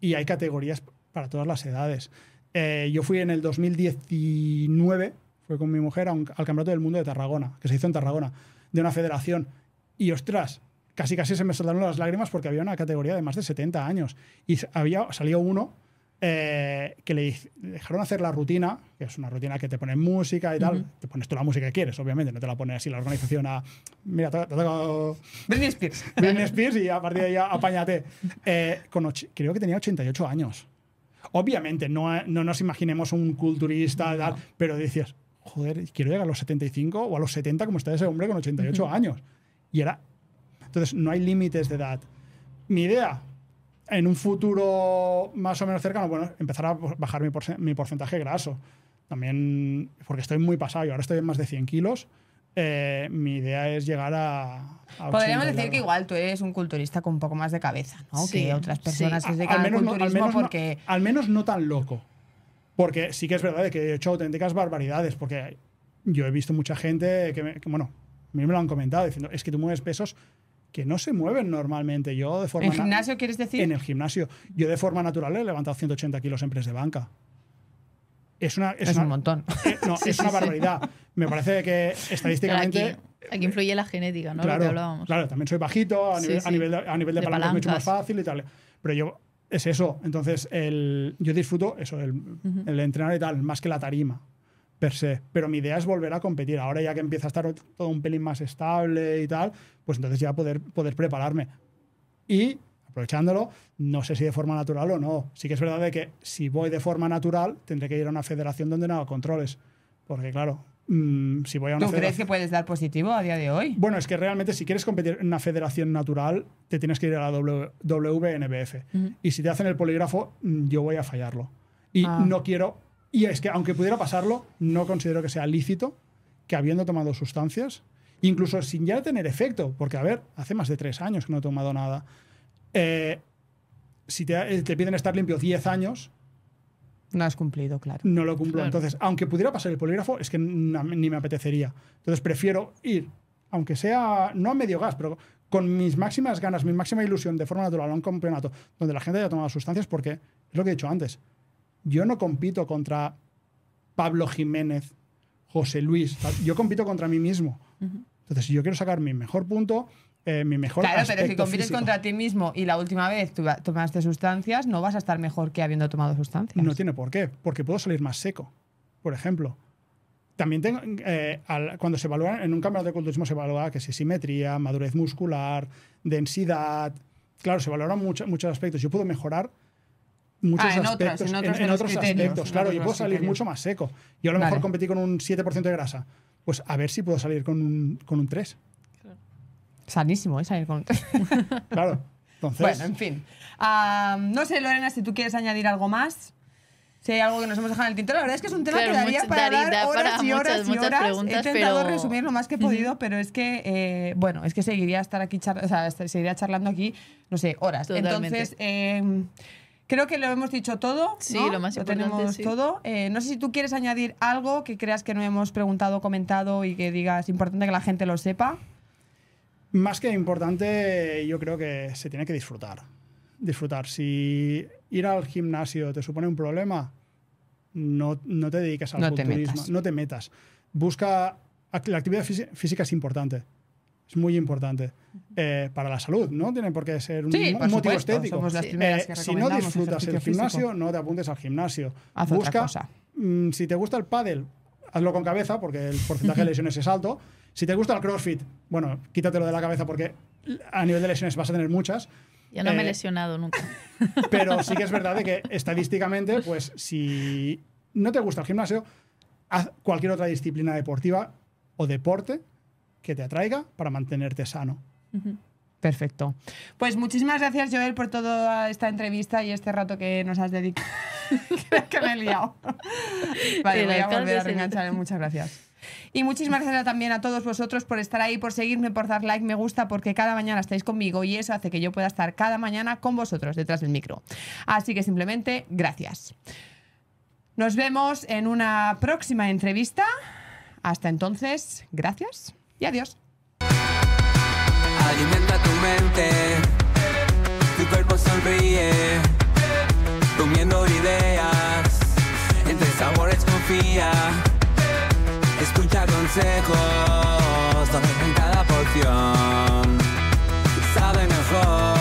y hay categorías para todas las edades. Eh, yo fui en el 2019, fue con mi mujer al Campeonato del Mundo de Tarragona, que se hizo en Tarragona, de una federación. Y ostras, casi casi se me saltaron las lágrimas porque había una categoría de más de 70 años. Y había, salió uno eh, que le dejaron hacer la rutina, que es una rutina que te ponen música y tal. Te pones tú la música que quieres, obviamente, no te la pones así la organización a. Mira, te, te Ben Britney Spears. [laughs] Britney Spears y a partir de ahí apáñate. Eh, creo que tenía 88 años. Obviamente, no, eh, no nos imaginemos un culturista, y tal, pero decías, joder, quiero llegar a los 75 o a los 70 como está ese hombre con 88 años. Y era. Entonces, no hay límites de edad. Mi idea, en un futuro más o menos cercano, bueno, empezar a bajar mi, porcentaje, mi porcentaje graso. También, porque estoy muy pasado, y ahora estoy en más de 100 kilos. Eh, mi idea es llegar a. Podríamos decir que igual tú eres un culturista con un poco más de cabeza, ¿no? que otras personas que se al, menos, culturismo porque. al menos no tan loco. Porque sí que es verdad que he hecho auténticas barbaridades, porque yo he visto mucha gente que, que bueno, a mí me lo han comentado diciendo, es que tú mueves pesos que no se mueven normalmente. Yo de forma ¿En gimnasio quieres decir? En el gimnasio. Yo de forma natural he levantado 180 kilos en press de banca. Es, una, un montón. [laughs] Eh, no, [laughs] es una barbaridad. Me parece que estadísticamente... Aquí, influye la genética, ¿no? Claro, claro también soy bajito, a nivel, a nivel de, palanca es mucho más fácil y tal. Pero yo... Es eso. Entonces, el, yo disfruto eso, el, el entrenar y tal, más que la tarima per se. Pero mi idea es volver a competir. Ahora ya que empieza a estar todo un pelín más estable y tal, pues entonces ya poder, poder prepararme. Y aprovechándolo, no sé si de forma natural o no. Sí que es verdad de que si voy de forma natural, tendré que ir a una federación donde no haga controles. Porque claro, mm, si voy a una ¿Tú crees que puedes dar positivo a día de hoy? Bueno, es que realmente si quieres competir en una federación natural, te tienes que ir a la w, WNBF. Y si te hacen el polígrafo, mm, yo voy a fallarlo. Y ah. no quiero y es que, aunque pudiera pasarlo, no considero que sea lícito que habiendo tomado sustancias, incluso sin ya tener efecto, porque, a ver, hace más de tres años que no he tomado nada, eh, si eh, te, piden estar limpio 10 años... No has cumplido, claro. No lo cumplo. Entonces, aunque pudiera pasar el polígrafo, es que ni me apetecería. Entonces, prefiero ir, aunque sea, no a medio gas, pero con mis máximas ganas, mi máxima ilusión de forma natural a un campeonato donde la gente haya tomado sustancias, porque es lo que he dicho antes yo no compito contra Pablo Jiménez, José Luis, yo compito contra mí mismo. Entonces, si yo quiero sacar mi mejor punto, eh, mi mejor Claro, pero si compites contra ti mismo y la última vez tomaste sustancias, no vas a estar mejor que habiendo tomado sustancias. No tiene por qué, porque puedo salir más seco, por ejemplo. También tengo, eh, cuando se evalúa, en un campeonato de culturismo se evalúa que si simetría, madurez muscular, densidad. Claro, se valoran muchos aspectos. Yo puedo mejorar Ah, en otros, aspectos, claro, yo puedo salir mucho más seco. Yo a lo mejor competí con un 7% de grasa. Pues a ver si puedo salir con un, con un 3. Sanísimo, ¿eh? Salir con un 3. [laughs] claro. Entonces... Bueno, en fin. Ah, no sé, Lorena, si tú quieres añadir algo más. Si hay algo que nos hemos dejado en el tintero, la verdad es que es un tema que daría para daría horas y horas y horas. He intentado resumir lo más que he podido, pero es que, eh, bueno, es que seguiría estar aquí, charlando aquí, no sé, horas. Entonces, em, Creo que lo hemos dicho todo. Sí, lo más importante. Lo tenemos todo. Eh, no sé si tú quieres añadir algo que creas que no hemos preguntado, comentado y que digas importante que la gente lo sepa. Más que importante, yo creo que se tiene que disfrutar. Disfrutar. Si ir al gimnasio te supone un problema, no, te dediques al no no te metas. Busca. La actividad física es importante es muy importante eh, para la salud, no tiene por qué ser un, motivo estético. Eh, si no disfrutas el gimnasio, no te apuntes al gimnasio. Haz Busca, mm, si te gusta el pádel, hazlo con cabeza porque el porcentaje de [laughs] lesiones es alto. Si te gusta el CrossFit, bueno, quítatelo de la cabeza porque a nivel de lesiones vas a tener muchas. Yo no me he eh, lesionado nunca. [laughs] Pero sí que es verdad que estadísticamente, pues si no te gusta el gimnasio, haz cualquier otra disciplina deportiva o deporte que te atraiga para mantenerte sano. Perfecto. Pues muchísimas gracias, Joel, por toda esta entrevista y este rato que nos has dedicado. [laughs] que me he liado. Vale, voy a volver a reengancharme. Muchas gracias. Y muchísimas gracias también a todos vosotros por estar ahí, por seguirme, por dar like, me gusta, porque cada mañana estáis conmigo y eso hace que yo pueda estar cada mañana con vosotros detrás del micro. Así que simplemente, gracias. Nos vemos en una próxima entrevista. Hasta entonces, gracias y adiós. Alimenta tu mente, tu cuerpo sonríe, comiendo ideas, entre sabores confía, escucha consejos, donde en cada porción sabe mejor.